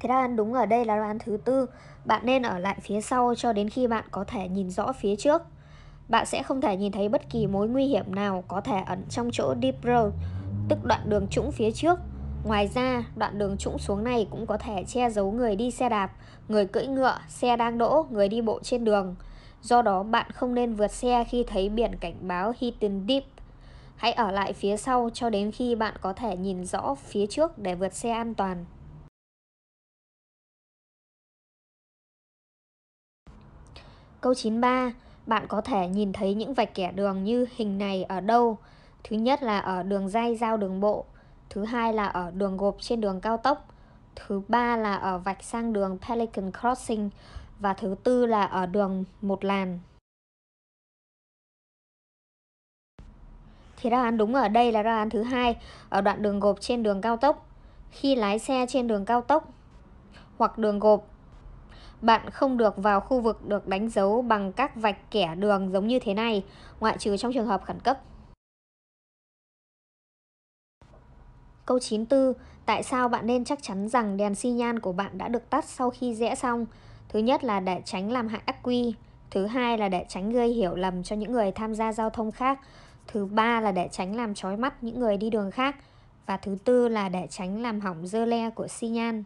Thế đáp án đúng ở đây là đáp án thứ tư. Bạn nên ở lại phía sau cho đến khi bạn có thể nhìn rõ phía trước bạn sẽ không thể nhìn thấy bất kỳ mối nguy hiểm nào có thể ẩn trong chỗ Deep Road, tức đoạn đường trũng phía trước. Ngoài ra, đoạn đường trũng xuống này cũng có thể che giấu người đi xe đạp, người cưỡi ngựa, xe đang đỗ, người đi bộ trên đường. Do đó, bạn không nên vượt xe khi thấy biển cảnh báo Hidden Deep. Hãy ở lại phía sau cho đến khi bạn có thể nhìn rõ phía trước để vượt xe an toàn. Câu 93 bạn có thể nhìn thấy những vạch kẻ đường như hình này ở đâu. Thứ nhất là ở đường dây giao đường bộ, thứ hai là ở đường gộp trên đường cao tốc, thứ ba là ở vạch sang đường Pelican Crossing và thứ tư là ở đường một làn. Thì đáp án đúng ở đây là đáp án thứ hai ở đoạn đường gộp trên đường cao tốc. Khi lái xe trên đường cao tốc hoặc đường gộp bạn không được vào khu vực được đánh dấu bằng các vạch kẻ đường giống như thế này, ngoại trừ trong trường hợp khẩn cấp. Câu 94. Tại sao bạn nên chắc chắn rằng đèn xi nhan của bạn đã được tắt sau khi rẽ xong? Thứ nhất là để tránh làm hại ắc quy. Thứ hai là để tránh gây hiểu lầm cho những người tham gia giao thông khác. Thứ ba là để tránh làm chói mắt những người đi đường khác. Và thứ tư là để tránh làm hỏng dơ le của xi nhan.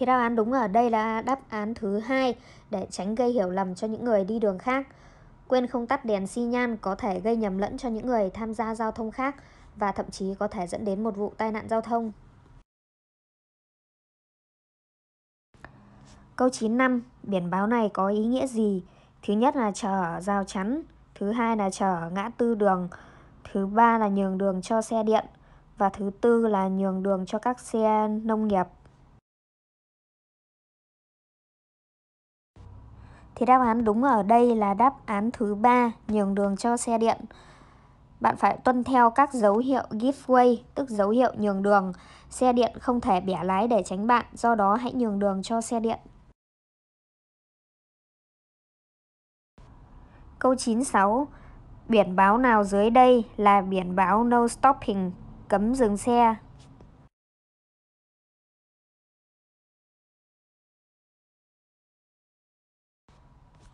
Thì đáp án đúng ở đây là đáp án thứ hai để tránh gây hiểu lầm cho những người đi đường khác. Quên không tắt đèn xi nhan có thể gây nhầm lẫn cho những người tham gia giao thông khác và thậm chí có thể dẫn đến một vụ tai nạn giao thông. Câu năm biển báo này có ý nghĩa gì? Thứ nhất là chở giao chắn, thứ hai là chở ngã tư đường, thứ ba là nhường đường cho xe điện và thứ tư là nhường đường cho các xe nông nghiệp. Thì đáp án đúng ở đây là đáp án thứ ba nhường đường cho xe điện. Bạn phải tuân theo các dấu hiệu giveaway, tức dấu hiệu nhường đường. Xe điện không thể bẻ lái để tránh bạn, do đó hãy nhường đường cho xe điện. Câu 96. Biển báo nào dưới đây là biển báo no stopping, cấm dừng xe,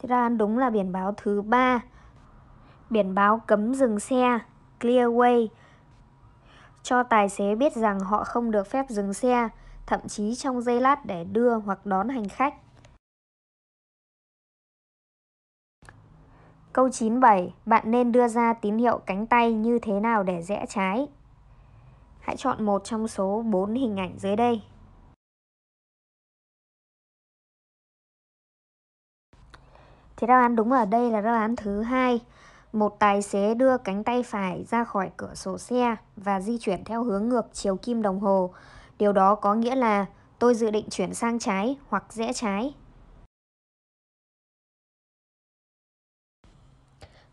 ra đúng là biển báo thứ ba Biển báo cấm dừng xe Clear way Cho tài xế biết rằng họ không được phép dừng xe Thậm chí trong giây lát để đưa hoặc đón hành khách Câu 97 Bạn nên đưa ra tín hiệu cánh tay như thế nào để rẽ trái Hãy chọn một trong số 4 hình ảnh dưới đây Thì đáp án đúng ở đây là đáp án thứ hai. Một tài xế đưa cánh tay phải ra khỏi cửa sổ xe và di chuyển theo hướng ngược chiều kim đồng hồ. Điều đó có nghĩa là tôi dự định chuyển sang trái hoặc rẽ trái.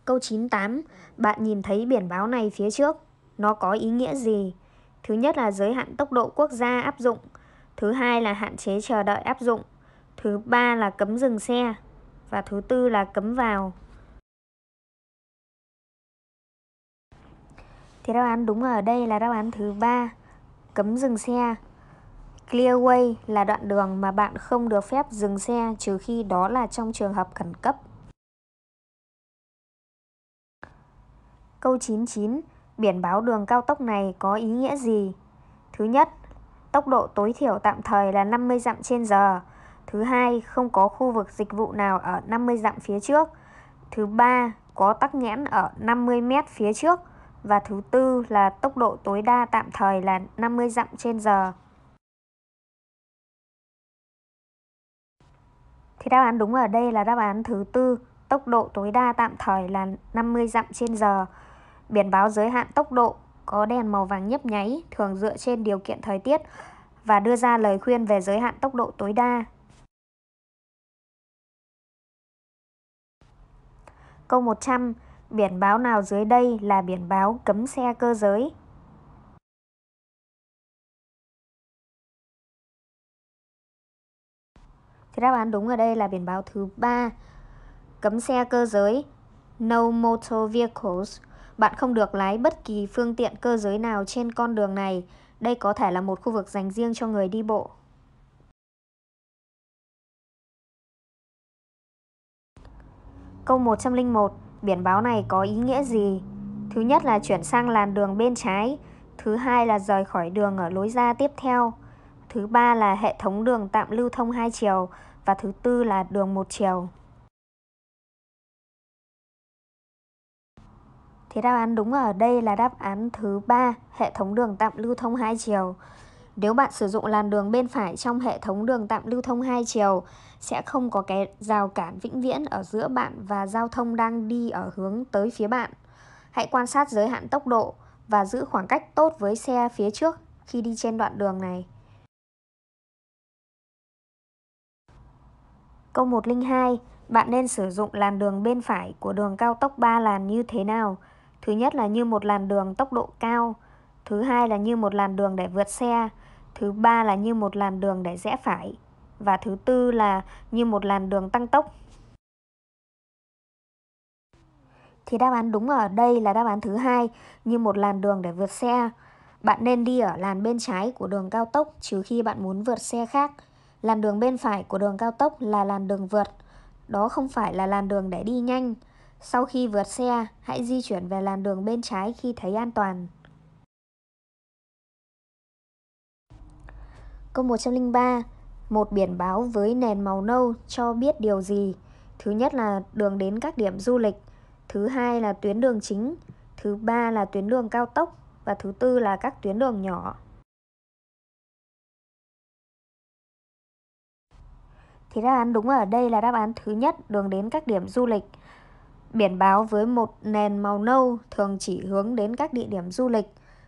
Câu 98. Bạn nhìn thấy biển báo này phía trước. Nó có ý nghĩa gì? Thứ nhất là giới hạn tốc độ quốc gia áp dụng. Thứ hai là hạn chế chờ đợi áp dụng. Thứ ba là cấm dừng xe và thứ tư là cấm vào. Thì đáp án đúng ở đây là đáp án thứ ba cấm dừng xe. Clearway là đoạn đường mà bạn không được phép dừng xe trừ khi đó là trong trường hợp khẩn cấp. Câu 99. Biển báo đường cao tốc này có ý nghĩa gì? Thứ nhất, tốc độ tối thiểu tạm thời là 50 dặm trên giờ Thứ hai, không có khu vực dịch vụ nào ở 50 dặm phía trước. Thứ ba, có tắc nghẽn ở 50 mét phía trước. Và thứ tư là tốc độ tối đa tạm thời là 50 dặm trên giờ. Thì đáp án đúng ở đây là đáp án thứ tư, tốc độ tối đa tạm thời là 50 dặm trên giờ. Biển báo giới hạn tốc độ có đèn màu vàng nhấp nháy thường dựa trên điều kiện thời tiết và đưa ra lời khuyên về giới hạn tốc độ tối đa Câu 100. Biển báo nào dưới đây là biển báo cấm xe cơ giới? Thì đáp án đúng ở đây là biển báo thứ ba Cấm xe cơ giới No motor vehicles Bạn không được lái bất kỳ phương tiện cơ giới nào trên con đường này Đây có thể là một khu vực dành riêng cho người đi bộ Câu 101, biển báo này có ý nghĩa gì? Thứ nhất là chuyển sang làn đường bên trái, thứ hai là rời khỏi đường ở lối ra tiếp theo, thứ ba là hệ thống đường tạm lưu thông hai chiều và thứ tư là đường một chiều. Thế đáp án đúng ở đây là đáp án thứ ba, hệ thống đường tạm lưu thông hai chiều. Nếu bạn sử dụng làn đường bên phải trong hệ thống đường tạm lưu thông hai chiều sẽ không có cái rào cản vĩnh viễn ở giữa bạn và giao thông đang đi ở hướng tới phía bạn. Hãy quan sát giới hạn tốc độ và giữ khoảng cách tốt với xe phía trước khi đi trên đoạn đường này. Câu 102, bạn nên sử dụng làn đường bên phải của đường cao tốc 3 làn như thế nào? Thứ nhất là như một làn đường tốc độ cao, thứ hai là như một làn đường để vượt xe, thứ ba là như một làn đường để rẽ phải và thứ tư là như một làn đường tăng tốc. Thì đáp án đúng ở đây là đáp án thứ hai, như một làn đường để vượt xe. Bạn nên đi ở làn bên trái của đường cao tốc trừ khi bạn muốn vượt xe khác. Làn đường bên phải của đường cao tốc là làn đường vượt. Đó không phải là làn đường để đi nhanh. Sau khi vượt xe, hãy di chuyển về làn đường bên trái khi thấy an toàn. Câu 103 một biển báo với nền màu nâu cho biết điều gì. Thứ nhất là đường đến các điểm du lịch, thứ hai là tuyến đường chính, thứ ba là tuyến đường cao tốc và thứ tư là các tuyến đường nhỏ. Thì đáp án đúng ở đây là đáp án thứ nhất, đường đến các điểm du lịch. Biển báo với một nền màu nâu thường chỉ hướng đến các địa điểm du lịch.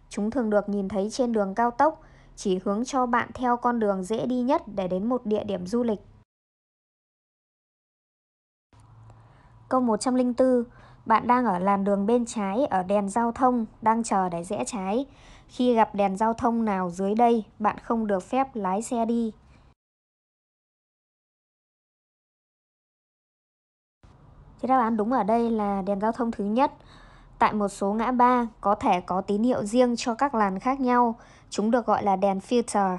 Chúng thường được nhìn thấy trên đường cao tốc, chỉ hướng cho bạn theo con đường dễ đi nhất để đến một địa điểm du lịch. Câu 104. Bạn đang ở làn đường bên trái ở đèn giao thông, đang chờ để rẽ trái. Khi gặp đèn giao thông nào dưới đây, bạn không được phép lái xe đi. Thì đáp án đúng ở đây là đèn giao thông thứ nhất. Tại một số ngã ba, có thể có tín hiệu riêng cho các làn khác nhau, chúng được gọi là đèn filter.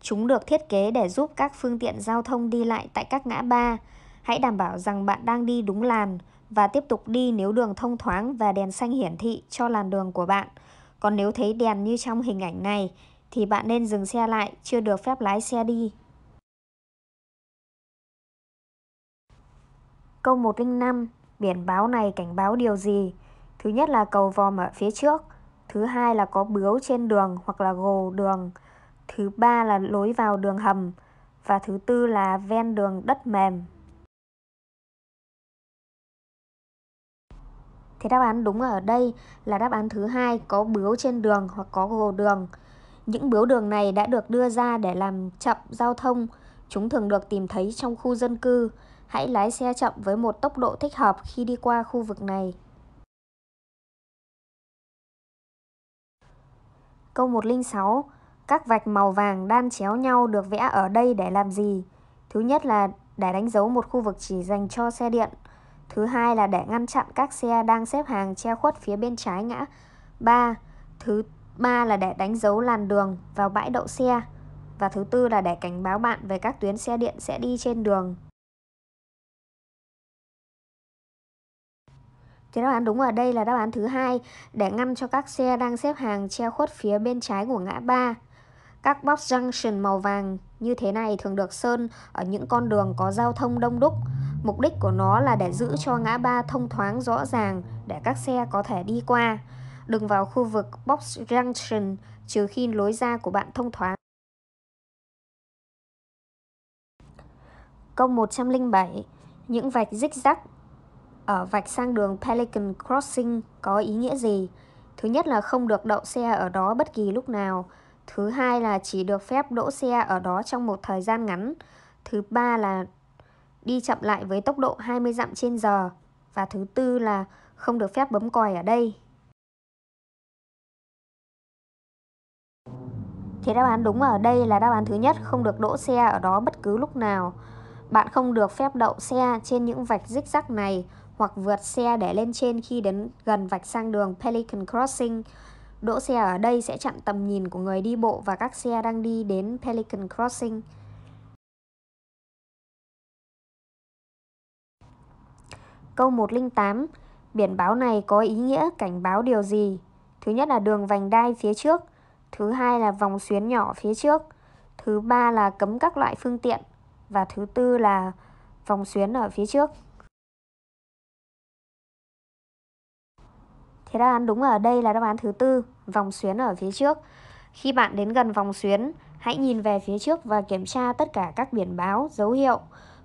Chúng được thiết kế để giúp các phương tiện giao thông đi lại tại các ngã ba. Hãy đảm bảo rằng bạn đang đi đúng làn và tiếp tục đi nếu đường thông thoáng và đèn xanh hiển thị cho làn đường của bạn. Còn nếu thấy đèn như trong hình ảnh này, thì bạn nên dừng xe lại, chưa được phép lái xe đi. Câu 105. Biển báo này cảnh báo điều gì? Thứ nhất là cầu vòm ở phía trước, thứ hai là có bướu trên đường hoặc là gồ đường, thứ ba là lối vào đường hầm và thứ tư là ven đường đất mềm. thì đáp án đúng ở đây là đáp án thứ hai có bướu trên đường hoặc có gồ đường. Những bướu đường này đã được đưa ra để làm chậm giao thông. Chúng thường được tìm thấy trong khu dân cư. Hãy lái xe chậm với một tốc độ thích hợp khi đi qua khu vực này. Câu 106. Các vạch màu vàng đan chéo nhau được vẽ ở đây để làm gì? Thứ nhất là để đánh dấu một khu vực chỉ dành cho xe điện. Thứ hai là để ngăn chặn các xe đang xếp hàng che khuất phía bên trái ngã. 3. Thứ ba là để đánh dấu làn đường vào bãi đậu xe. Và thứ tư là để cảnh báo bạn về các tuyến xe điện sẽ đi trên đường Thế đáp án đúng ở đây là đáp án thứ hai để ngăn cho các xe đang xếp hàng che khuất phía bên trái của ngã ba. Các box junction màu vàng như thế này thường được sơn ở những con đường có giao thông đông đúc. Mục đích của nó là để giữ cho ngã ba thông thoáng rõ ràng để các xe có thể đi qua. Đừng vào khu vực box junction trừ khi lối ra của bạn thông thoáng. Câu 107. Những vạch rích rắc ở vạch sang đường Pelican Crossing có ý nghĩa gì. Thứ nhất là không được đậu xe ở đó bất kỳ lúc nào. Thứ hai là chỉ được phép đỗ xe ở đó trong một thời gian ngắn. Thứ ba là đi chậm lại với tốc độ 20 dặm trên giờ. Và thứ tư là không được phép bấm còi ở đây. Thì đáp án đúng ở đây là đáp án thứ nhất, không được đỗ xe ở đó bất cứ lúc nào. Bạn không được phép đậu xe trên những vạch rích rắc này hoặc vượt xe để lên trên khi đến gần vạch sang đường Pelican Crossing. Đỗ xe ở đây sẽ chặn tầm nhìn của người đi bộ và các xe đang đi đến Pelican Crossing. Câu 108. Biển báo này có ý nghĩa cảnh báo điều gì? Thứ nhất là đường vành đai phía trước, thứ hai là vòng xuyến nhỏ phía trước, thứ ba là cấm các loại phương tiện và thứ tư là vòng xuyến ở phía trước. Thế đáp án đúng ở đây là đáp án thứ tư, vòng xuyến ở phía trước. Khi bạn đến gần vòng xuyến, hãy nhìn về phía trước và kiểm tra tất cả các biển báo, dấu hiệu.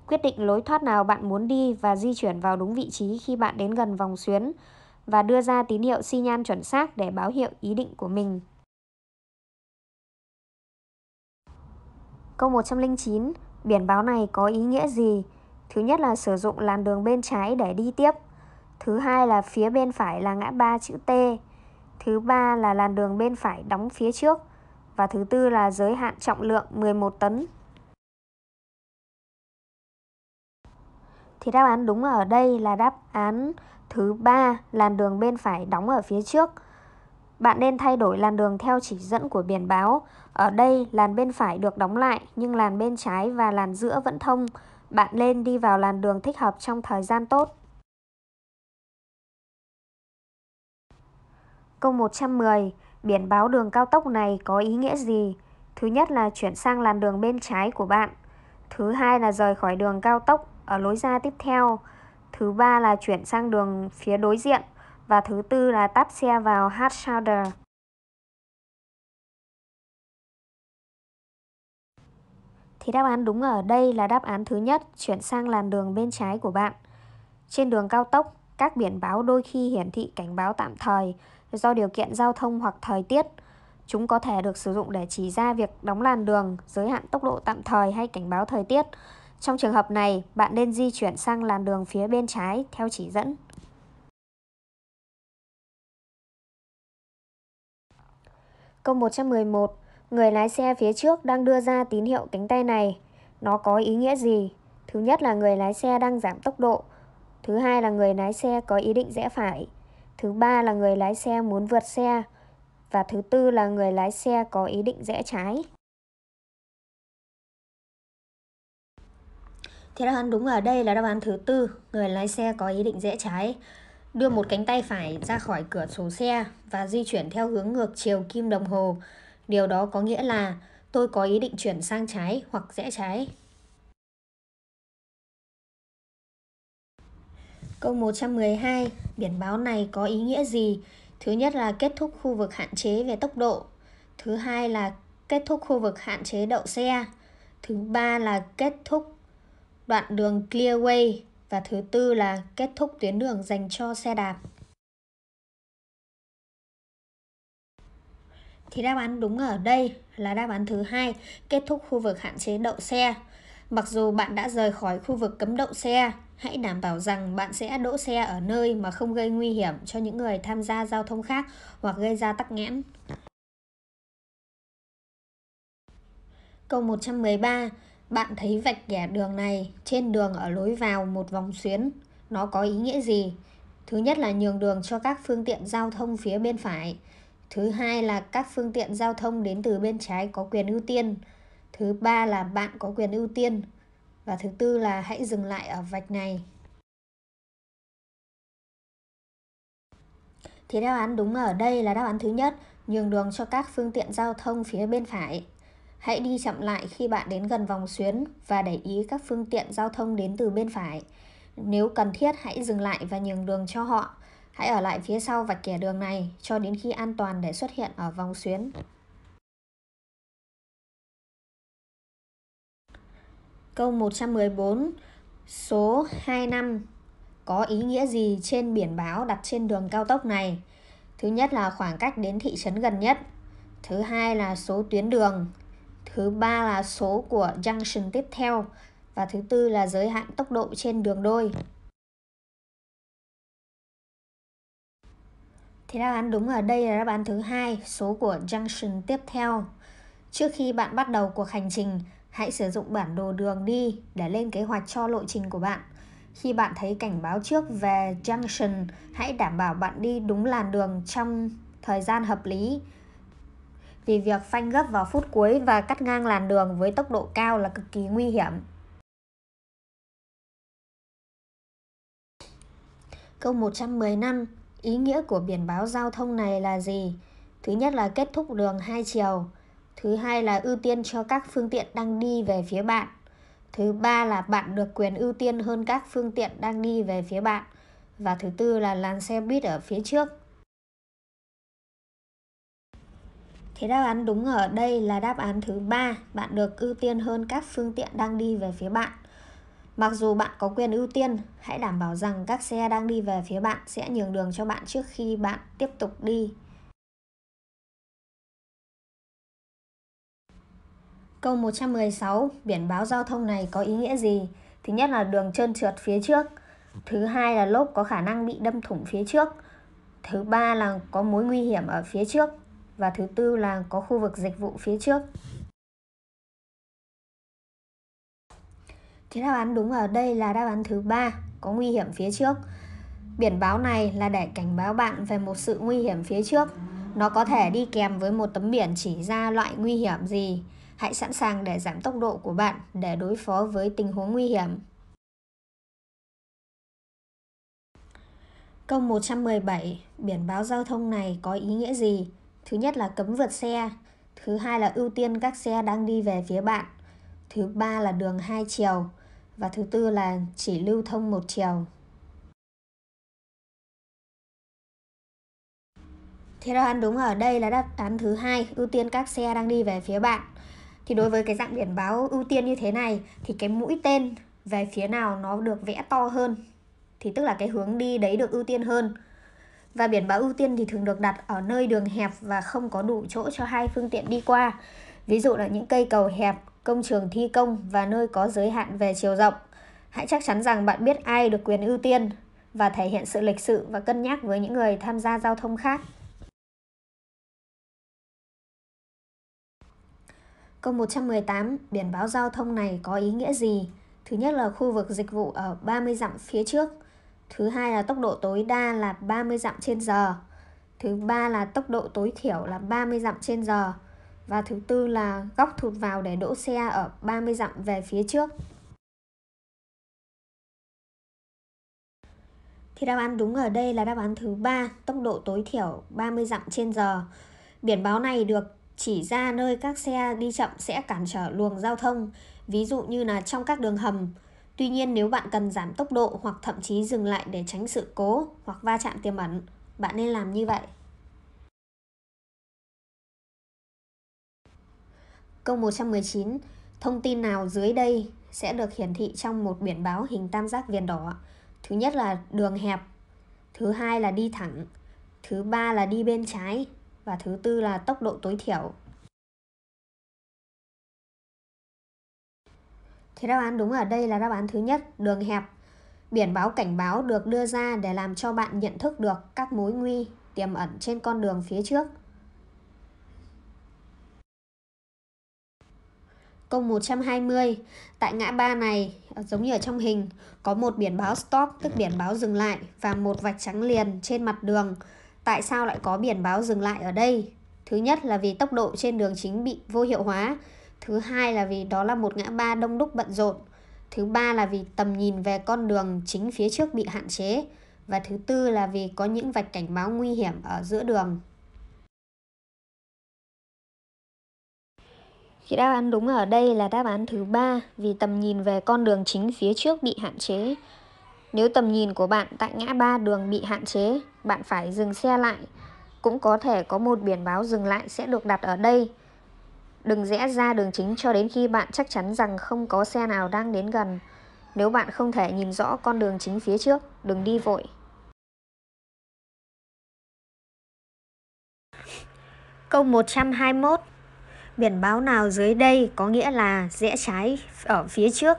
Quyết định lối thoát nào bạn muốn đi và di chuyển vào đúng vị trí khi bạn đến gần vòng xuyến và đưa ra tín hiệu xi nhan chuẩn xác để báo hiệu ý định của mình. Câu 109. Biển báo này có ý nghĩa gì? Thứ nhất là sử dụng làn đường bên trái để đi tiếp. Thứ hai là phía bên phải là ngã ba chữ T. Thứ ba là làn đường bên phải đóng phía trước. Và thứ tư là giới hạn trọng lượng 11 tấn. Thì đáp án đúng ở đây là đáp án thứ ba làn đường bên phải đóng ở phía trước. Bạn nên thay đổi làn đường theo chỉ dẫn của biển báo. Ở đây làn bên phải được đóng lại nhưng làn bên trái và làn giữa vẫn thông. Bạn nên đi vào làn đường thích hợp trong thời gian tốt. Câu 110. Biển báo đường cao tốc này có ý nghĩa gì? Thứ nhất là chuyển sang làn đường bên trái của bạn. Thứ hai là rời khỏi đường cao tốc ở lối ra tiếp theo. Thứ ba là chuyển sang đường phía đối diện. Và thứ tư là tắp xe vào hard shoulder. Thì đáp án đúng ở đây là đáp án thứ nhất, chuyển sang làn đường bên trái của bạn. Trên đường cao tốc, các biển báo đôi khi hiển thị cảnh báo tạm thời, do điều kiện giao thông hoặc thời tiết. Chúng có thể được sử dụng để chỉ ra việc đóng làn đường, giới hạn tốc độ tạm thời hay cảnh báo thời tiết. Trong trường hợp này, bạn nên di chuyển sang làn đường phía bên trái theo chỉ dẫn. Câu 111. Người lái xe phía trước đang đưa ra tín hiệu cánh tay này. Nó có ý nghĩa gì? Thứ nhất là người lái xe đang giảm tốc độ. Thứ hai là người lái xe có ý định rẽ phải. Thứ ba là người lái xe muốn vượt xe. Và thứ tư là người lái xe có ý định rẽ trái. Thế đáp án đúng ở đây là đáp án thứ tư, người lái xe có ý định rẽ trái. Đưa một cánh tay phải ra khỏi cửa sổ xe và di chuyển theo hướng ngược chiều kim đồng hồ. Điều đó có nghĩa là tôi có ý định chuyển sang trái hoặc rẽ trái. Câu 112, biển báo này có ý nghĩa gì? Thứ nhất là kết thúc khu vực hạn chế về tốc độ. Thứ hai là kết thúc khu vực hạn chế đậu xe. Thứ ba là kết thúc đoạn đường clearway. Và thứ tư là kết thúc tuyến đường dành cho xe đạp. Thì đáp án đúng ở đây là đáp án thứ hai, kết thúc khu vực hạn chế đậu xe. Mặc dù bạn đã rời khỏi khu vực cấm đậu xe, Hãy đảm bảo rằng bạn sẽ đỗ xe ở nơi mà không gây nguy hiểm cho những người tham gia giao thông khác hoặc gây ra tắc nghẽn. Câu 113. Bạn thấy vạch kẻ đường này trên đường ở lối vào một vòng xuyến. Nó có ý nghĩa gì? Thứ nhất là nhường đường cho các phương tiện giao thông phía bên phải. Thứ hai là các phương tiện giao thông đến từ bên trái có quyền ưu tiên. Thứ ba là bạn có quyền ưu tiên và thứ tư là hãy dừng lại ở vạch này thì đáp án đúng ở đây là đáp án thứ nhất nhường đường cho các phương tiện giao thông phía bên phải Hãy đi chậm lại khi bạn đến gần vòng xuyến và để ý các phương tiện giao thông đến từ bên phải. Nếu cần thiết hãy dừng lại và nhường đường cho họ. Hãy ở lại phía sau vạch kẻ đường này cho đến khi an toàn để xuất hiện ở vòng xuyến. Câu 114 Số 25 có ý nghĩa gì trên biển báo đặt trên đường cao tốc này? Thứ nhất là khoảng cách đến thị trấn gần nhất. Thứ hai là số tuyến đường. Thứ ba là số của junction tiếp theo. Và thứ tư là giới hạn tốc độ trên đường đôi. Thì đáp án đúng ở đây là đáp án thứ hai, số của junction tiếp theo. Trước khi bạn bắt đầu cuộc hành trình, Hãy sử dụng bản đồ đường đi để lên kế hoạch cho lộ trình của bạn. Khi bạn thấy cảnh báo trước về junction, hãy đảm bảo bạn đi đúng làn đường trong thời gian hợp lý. Vì việc phanh gấp vào phút cuối và cắt ngang làn đường với tốc độ cao là cực kỳ nguy hiểm. Câu 115. Ý nghĩa của biển báo giao thông này là gì? Thứ nhất là kết thúc đường hai chiều. Thứ hai là ưu tiên cho các phương tiện đang đi về phía bạn. Thứ ba là bạn được quyền ưu tiên hơn các phương tiện đang đi về phía bạn. Và thứ tư là làn xe buýt ở phía trước. Thế đáp án đúng ở đây là đáp án thứ ba, bạn được ưu tiên hơn các phương tiện đang đi về phía bạn. Mặc dù bạn có quyền ưu tiên, hãy đảm bảo rằng các xe đang đi về phía bạn sẽ nhường đường cho bạn trước khi bạn tiếp tục đi Câu 116, biển báo giao thông này có ý nghĩa gì? Thứ nhất là đường trơn trượt phía trước. Thứ hai là lốp có khả năng bị đâm thủng phía trước. Thứ ba là có mối nguy hiểm ở phía trước. Và thứ tư là có khu vực dịch vụ phía trước. Thì đáp án đúng ở đây là đáp án thứ ba, có nguy hiểm phía trước. Biển báo này là để cảnh báo bạn về một sự nguy hiểm phía trước. Nó có thể đi kèm với một tấm biển chỉ ra loại nguy hiểm gì hãy sẵn sàng để giảm tốc độ của bạn để đối phó với tình huống nguy hiểm. Câu 117, biển báo giao thông này có ý nghĩa gì? Thứ nhất là cấm vượt xe, thứ hai là ưu tiên các xe đang đi về phía bạn, thứ ba là đường hai chiều và thứ tư là chỉ lưu thông một chiều. Theo đáp án đúng ở đây là đáp án thứ hai, ưu tiên các xe đang đi về phía bạn thì đối với cái dạng biển báo ưu tiên như thế này thì cái mũi tên về phía nào nó được vẽ to hơn thì tức là cái hướng đi đấy được ưu tiên hơn và biển báo ưu tiên thì thường được đặt ở nơi đường hẹp và không có đủ chỗ cho hai phương tiện đi qua ví dụ là những cây cầu hẹp công trường thi công và nơi có giới hạn về chiều rộng hãy chắc chắn rằng bạn biết ai được quyền ưu tiên và thể hiện sự lịch sự và cân nhắc với những người tham gia giao thông khác Câu 118, biển báo giao thông này có ý nghĩa gì? Thứ nhất là khu vực dịch vụ ở 30 dặm phía trước. Thứ hai là tốc độ tối đa là 30 dặm trên giờ. Thứ ba là tốc độ tối thiểu là 30 dặm trên giờ. Và thứ tư là góc thụt vào để đỗ xe ở 30 dặm về phía trước. Thì đáp án đúng ở đây là đáp án thứ ba, tốc độ tối thiểu 30 dặm trên giờ. Biển báo này được chỉ ra nơi các xe đi chậm sẽ cản trở luồng giao thông, ví dụ như là trong các đường hầm. Tuy nhiên nếu bạn cần giảm tốc độ hoặc thậm chí dừng lại để tránh sự cố hoặc va chạm tiềm ẩn, bạn nên làm như vậy. Câu 119. Thông tin nào dưới đây sẽ được hiển thị trong một biển báo hình tam giác viền đỏ? Thứ nhất là đường hẹp, thứ hai là đi thẳng, thứ ba là đi bên trái, và thứ tư là tốc độ tối thiểu. Thế đáp án đúng ở đây là đáp án thứ nhất, đường hẹp. Biển báo cảnh báo được đưa ra để làm cho bạn nhận thức được các mối nguy tiềm ẩn trên con đường phía trước. Câu 120, tại ngã ba này, giống như ở trong hình, có một biển báo stop, tức biển báo dừng lại, và một vạch trắng liền trên mặt đường Tại sao lại có biển báo dừng lại ở đây? Thứ nhất là vì tốc độ trên đường chính bị vô hiệu hóa. Thứ hai là vì đó là một ngã ba đông đúc bận rộn. Thứ ba là vì tầm nhìn về con đường chính phía trước bị hạn chế. Và thứ tư là vì có những vạch cảnh báo nguy hiểm ở giữa đường. Thì đáp án đúng ở đây là đáp án thứ ba vì tầm nhìn về con đường chính phía trước bị hạn chế. Nếu tầm nhìn của bạn tại ngã ba đường bị hạn chế, bạn phải dừng xe lại. Cũng có thể có một biển báo dừng lại sẽ được đặt ở đây. Đừng rẽ ra đường chính cho đến khi bạn chắc chắn rằng không có xe nào đang đến gần. Nếu bạn không thể nhìn rõ con đường chính phía trước, đừng đi vội. Câu 121 Biển báo nào dưới đây có nghĩa là rẽ trái ở phía trước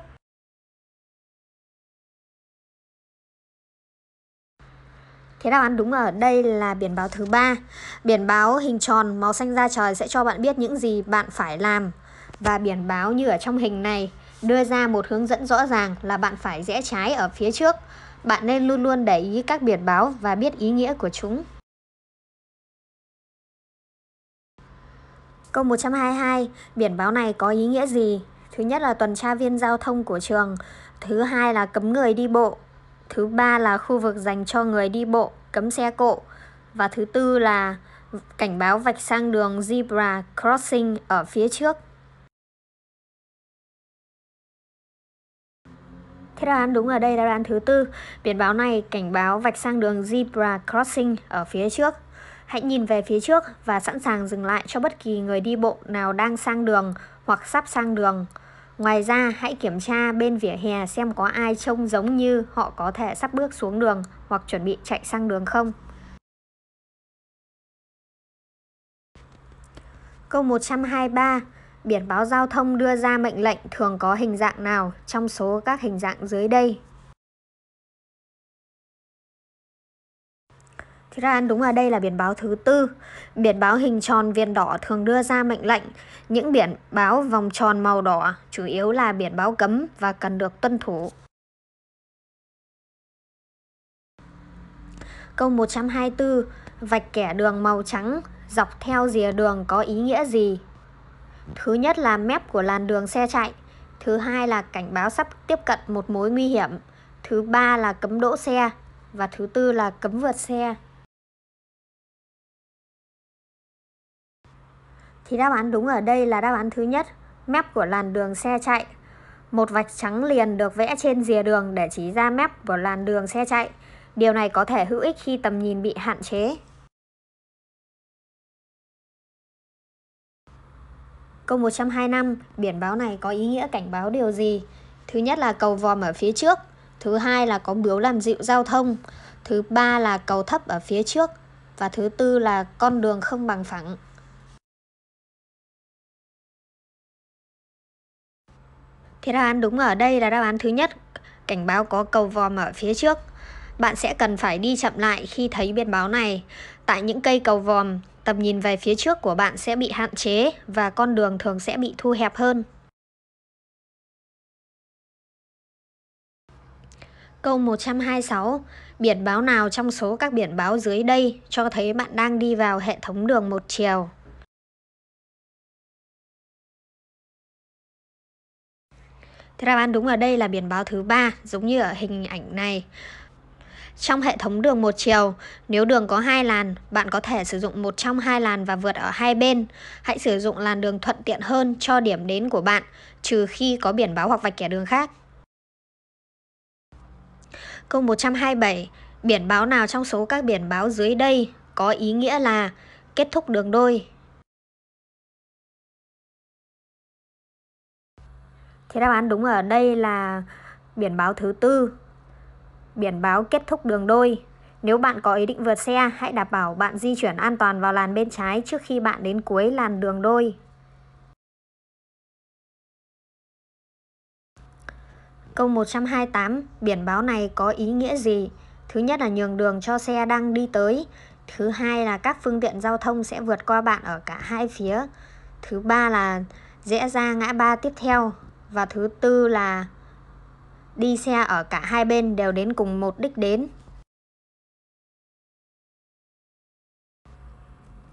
Thế đáp án đúng ở đây là biển báo thứ ba. Biển báo hình tròn màu xanh da trời sẽ cho bạn biết những gì bạn phải làm và biển báo như ở trong hình này đưa ra một hướng dẫn rõ ràng là bạn phải rẽ trái ở phía trước. Bạn nên luôn luôn để ý các biển báo và biết ý nghĩa của chúng. Câu 122, biển báo này có ý nghĩa gì? Thứ nhất là tuần tra viên giao thông của trường, thứ hai là cấm người đi bộ, Thứ ba là khu vực dành cho người đi bộ, cấm xe cộ. Và thứ tư là cảnh báo vạch sang đường zebra crossing ở phía trước. Thế đáp án đúng ở đây là đáp án thứ tư. Biển báo này cảnh báo vạch sang đường zebra crossing ở phía trước. Hãy nhìn về phía trước và sẵn sàng dừng lại cho bất kỳ người đi bộ nào đang sang đường hoặc sắp sang đường. Ngoài ra, hãy kiểm tra bên vỉa hè xem có ai trông giống như họ có thể sắp bước xuống đường hoặc chuẩn bị chạy sang đường không. Câu 123. Biển báo giao thông đưa ra mệnh lệnh thường có hình dạng nào trong số các hình dạng dưới đây Thì ra đúng là đây là biển báo thứ tư. Biển báo hình tròn viên đỏ thường đưa ra mệnh lệnh. Những biển báo vòng tròn màu đỏ chủ yếu là biển báo cấm và cần được tuân thủ. Câu 124. Vạch kẻ đường màu trắng dọc theo rìa đường có ý nghĩa gì? Thứ nhất là mép của làn đường xe chạy. Thứ hai là cảnh báo sắp tiếp cận một mối nguy hiểm. Thứ ba là cấm đỗ xe. Và thứ tư là cấm vượt xe. thì đáp án đúng ở đây là đáp án thứ nhất, mép của làn đường xe chạy. Một vạch trắng liền được vẽ trên rìa đường để chỉ ra mép của làn đường xe chạy. Điều này có thể hữu ích khi tầm nhìn bị hạn chế. Câu 125, biển báo này có ý nghĩa cảnh báo điều gì? Thứ nhất là cầu vòm ở phía trước, thứ hai là có biếu làm dịu giao thông, thứ ba là cầu thấp ở phía trước và thứ tư là con đường không bằng phẳng. Thì đáp án đúng ở đây là đáp án thứ nhất, cảnh báo có cầu vòm ở phía trước. Bạn sẽ cần phải đi chậm lại khi thấy biển báo này. Tại những cây cầu vòm, tầm nhìn về phía trước của bạn sẽ bị hạn chế và con đường thường sẽ bị thu hẹp hơn. Câu 126. Biển báo nào trong số các biển báo dưới đây cho thấy bạn đang đi vào hệ thống đường một chiều? Thế đáp án đúng ở đây là biển báo thứ ba, giống như ở hình ảnh này. Trong hệ thống đường một chiều, nếu đường có hai làn, bạn có thể sử dụng một trong hai làn và vượt ở hai bên. Hãy sử dụng làn đường thuận tiện hơn cho điểm đến của bạn, trừ khi có biển báo hoặc vạch kẻ đường khác. Câu 127. Biển báo nào trong số các biển báo dưới đây có ý nghĩa là kết thúc đường đôi Thế đáp án đúng ở đây là biển báo thứ tư. Biển báo kết thúc đường đôi. Nếu bạn có ý định vượt xe, hãy đảm bảo bạn di chuyển an toàn vào làn bên trái trước khi bạn đến cuối làn đường đôi. Câu 128, biển báo này có ý nghĩa gì? Thứ nhất là nhường đường cho xe đang đi tới. Thứ hai là các phương tiện giao thông sẽ vượt qua bạn ở cả hai phía. Thứ ba là dễ ra ngã ba tiếp theo và thứ tư là đi xe ở cả hai bên đều đến cùng một đích đến.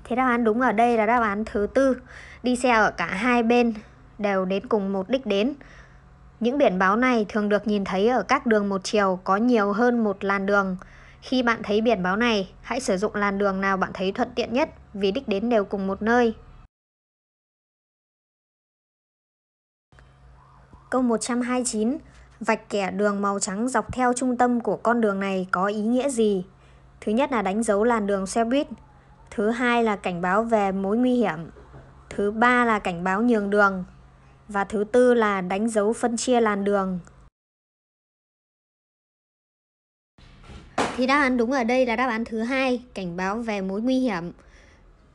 Thế đáp án đúng ở đây là đáp án thứ tư. Đi xe ở cả hai bên đều đến cùng một đích đến. Những biển báo này thường được nhìn thấy ở các đường một chiều có nhiều hơn một làn đường. Khi bạn thấy biển báo này, hãy sử dụng làn đường nào bạn thấy thuận tiện nhất vì đích đến đều cùng một nơi. Câu 129. Vạch kẻ đường màu trắng dọc theo trung tâm của con đường này có ý nghĩa gì? Thứ nhất là đánh dấu làn đường xe buýt. Thứ hai là cảnh báo về mối nguy hiểm. Thứ ba là cảnh báo nhường đường. Và thứ tư là đánh dấu phân chia làn đường. Thì đáp án đúng ở đây là đáp án thứ hai, cảnh báo về mối nguy hiểm.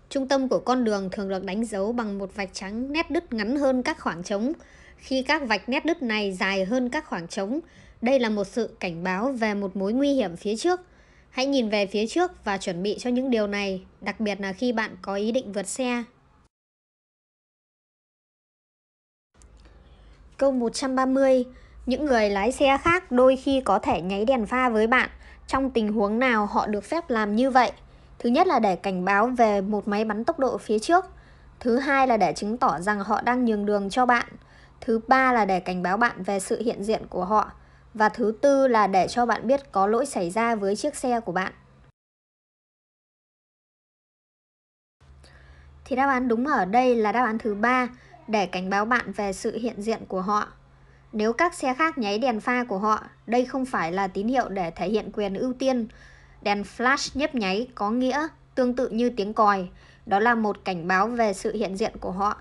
Trung tâm của con đường thường được đánh dấu bằng một vạch trắng nét đứt ngắn hơn các khoảng trống khi các vạch nét đứt này dài hơn các khoảng trống. Đây là một sự cảnh báo về một mối nguy hiểm phía trước. Hãy nhìn về phía trước và chuẩn bị cho những điều này, đặc biệt là khi bạn có ý định vượt xe. Câu 130. Những người lái xe khác đôi khi có thể nháy đèn pha với bạn. Trong tình huống nào họ được phép làm như vậy? Thứ nhất là để cảnh báo về một máy bắn tốc độ phía trước. Thứ hai là để chứng tỏ rằng họ đang nhường đường cho bạn. Thứ ba là để cảnh báo bạn về sự hiện diện của họ. Và thứ tư là để cho bạn biết có lỗi xảy ra với chiếc xe của bạn. Thì đáp án đúng ở đây là đáp án thứ ba để cảnh báo bạn về sự hiện diện của họ. Nếu các xe khác nháy đèn pha của họ, đây không phải là tín hiệu để thể hiện quyền ưu tiên. Đèn flash nhấp nháy có nghĩa tương tự như tiếng còi, đó là một cảnh báo về sự hiện diện của họ.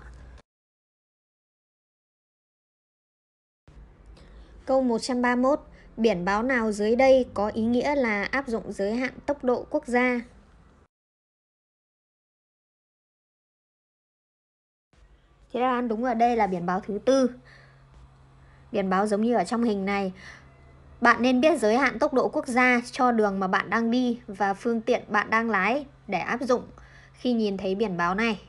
Câu 131. Biển báo nào dưới đây có ý nghĩa là áp dụng giới hạn tốc độ quốc gia? Thế đáp án đúng ở đây là biển báo thứ tư. Biển báo giống như ở trong hình này. Bạn nên biết giới hạn tốc độ quốc gia cho đường mà bạn đang đi và phương tiện bạn đang lái để áp dụng khi nhìn thấy biển báo này.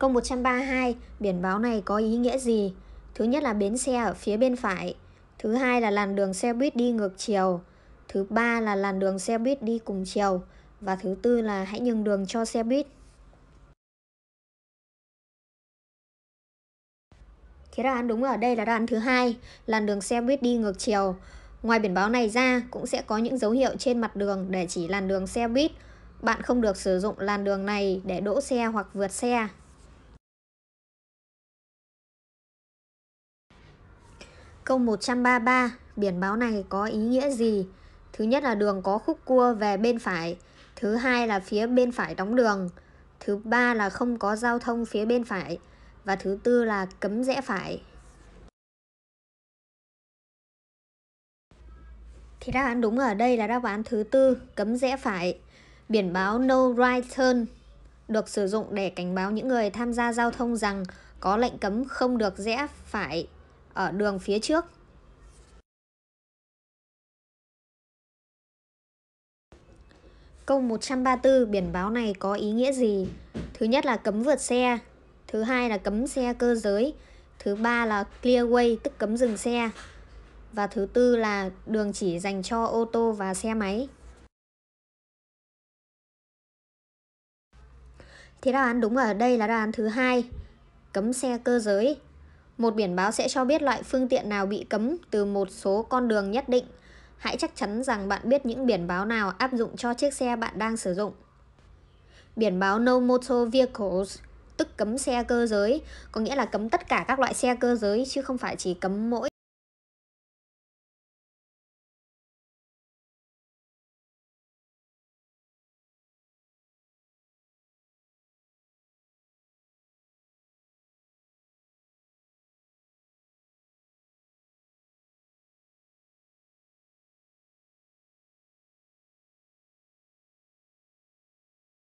Câu 132, biển báo này có ý nghĩa gì? Thứ nhất là bến xe ở phía bên phải. Thứ hai là làn đường xe buýt đi ngược chiều. Thứ ba là làn đường xe buýt đi cùng chiều. Và thứ tư là hãy nhường đường cho xe buýt. Thế đáp án đúng ở đây là đáp án thứ hai, làn đường xe buýt đi ngược chiều. Ngoài biển báo này ra, cũng sẽ có những dấu hiệu trên mặt đường để chỉ làn đường xe buýt. Bạn không được sử dụng làn đường này để đỗ xe hoặc vượt xe. Câu 133, biển báo này có ý nghĩa gì? Thứ nhất là đường có khúc cua về bên phải, thứ hai là phía bên phải đóng đường, thứ ba là không có giao thông phía bên phải và thứ tư là cấm rẽ phải. Thì đáp án đúng ở đây là đáp án thứ tư, cấm rẽ phải. Biển báo No Right Turn được sử dụng để cảnh báo những người tham gia giao thông rằng có lệnh cấm không được rẽ phải ở đường phía trước. Câu 134 biển báo này có ý nghĩa gì? Thứ nhất là cấm vượt xe, thứ hai là cấm xe cơ giới, thứ ba là clearway tức cấm dừng xe và thứ tư là đường chỉ dành cho ô tô và xe máy. Thì đáp án đúng ở đây là đáp án thứ hai, cấm xe cơ giới. Một biển báo sẽ cho biết loại phương tiện nào bị cấm từ một số con đường nhất định. Hãy chắc chắn rằng bạn biết những biển báo nào áp dụng cho chiếc xe bạn đang sử dụng. Biển báo No Motor Vehicles tức cấm xe cơ giới, có nghĩa là cấm tất cả các loại xe cơ giới chứ không phải chỉ cấm mỗi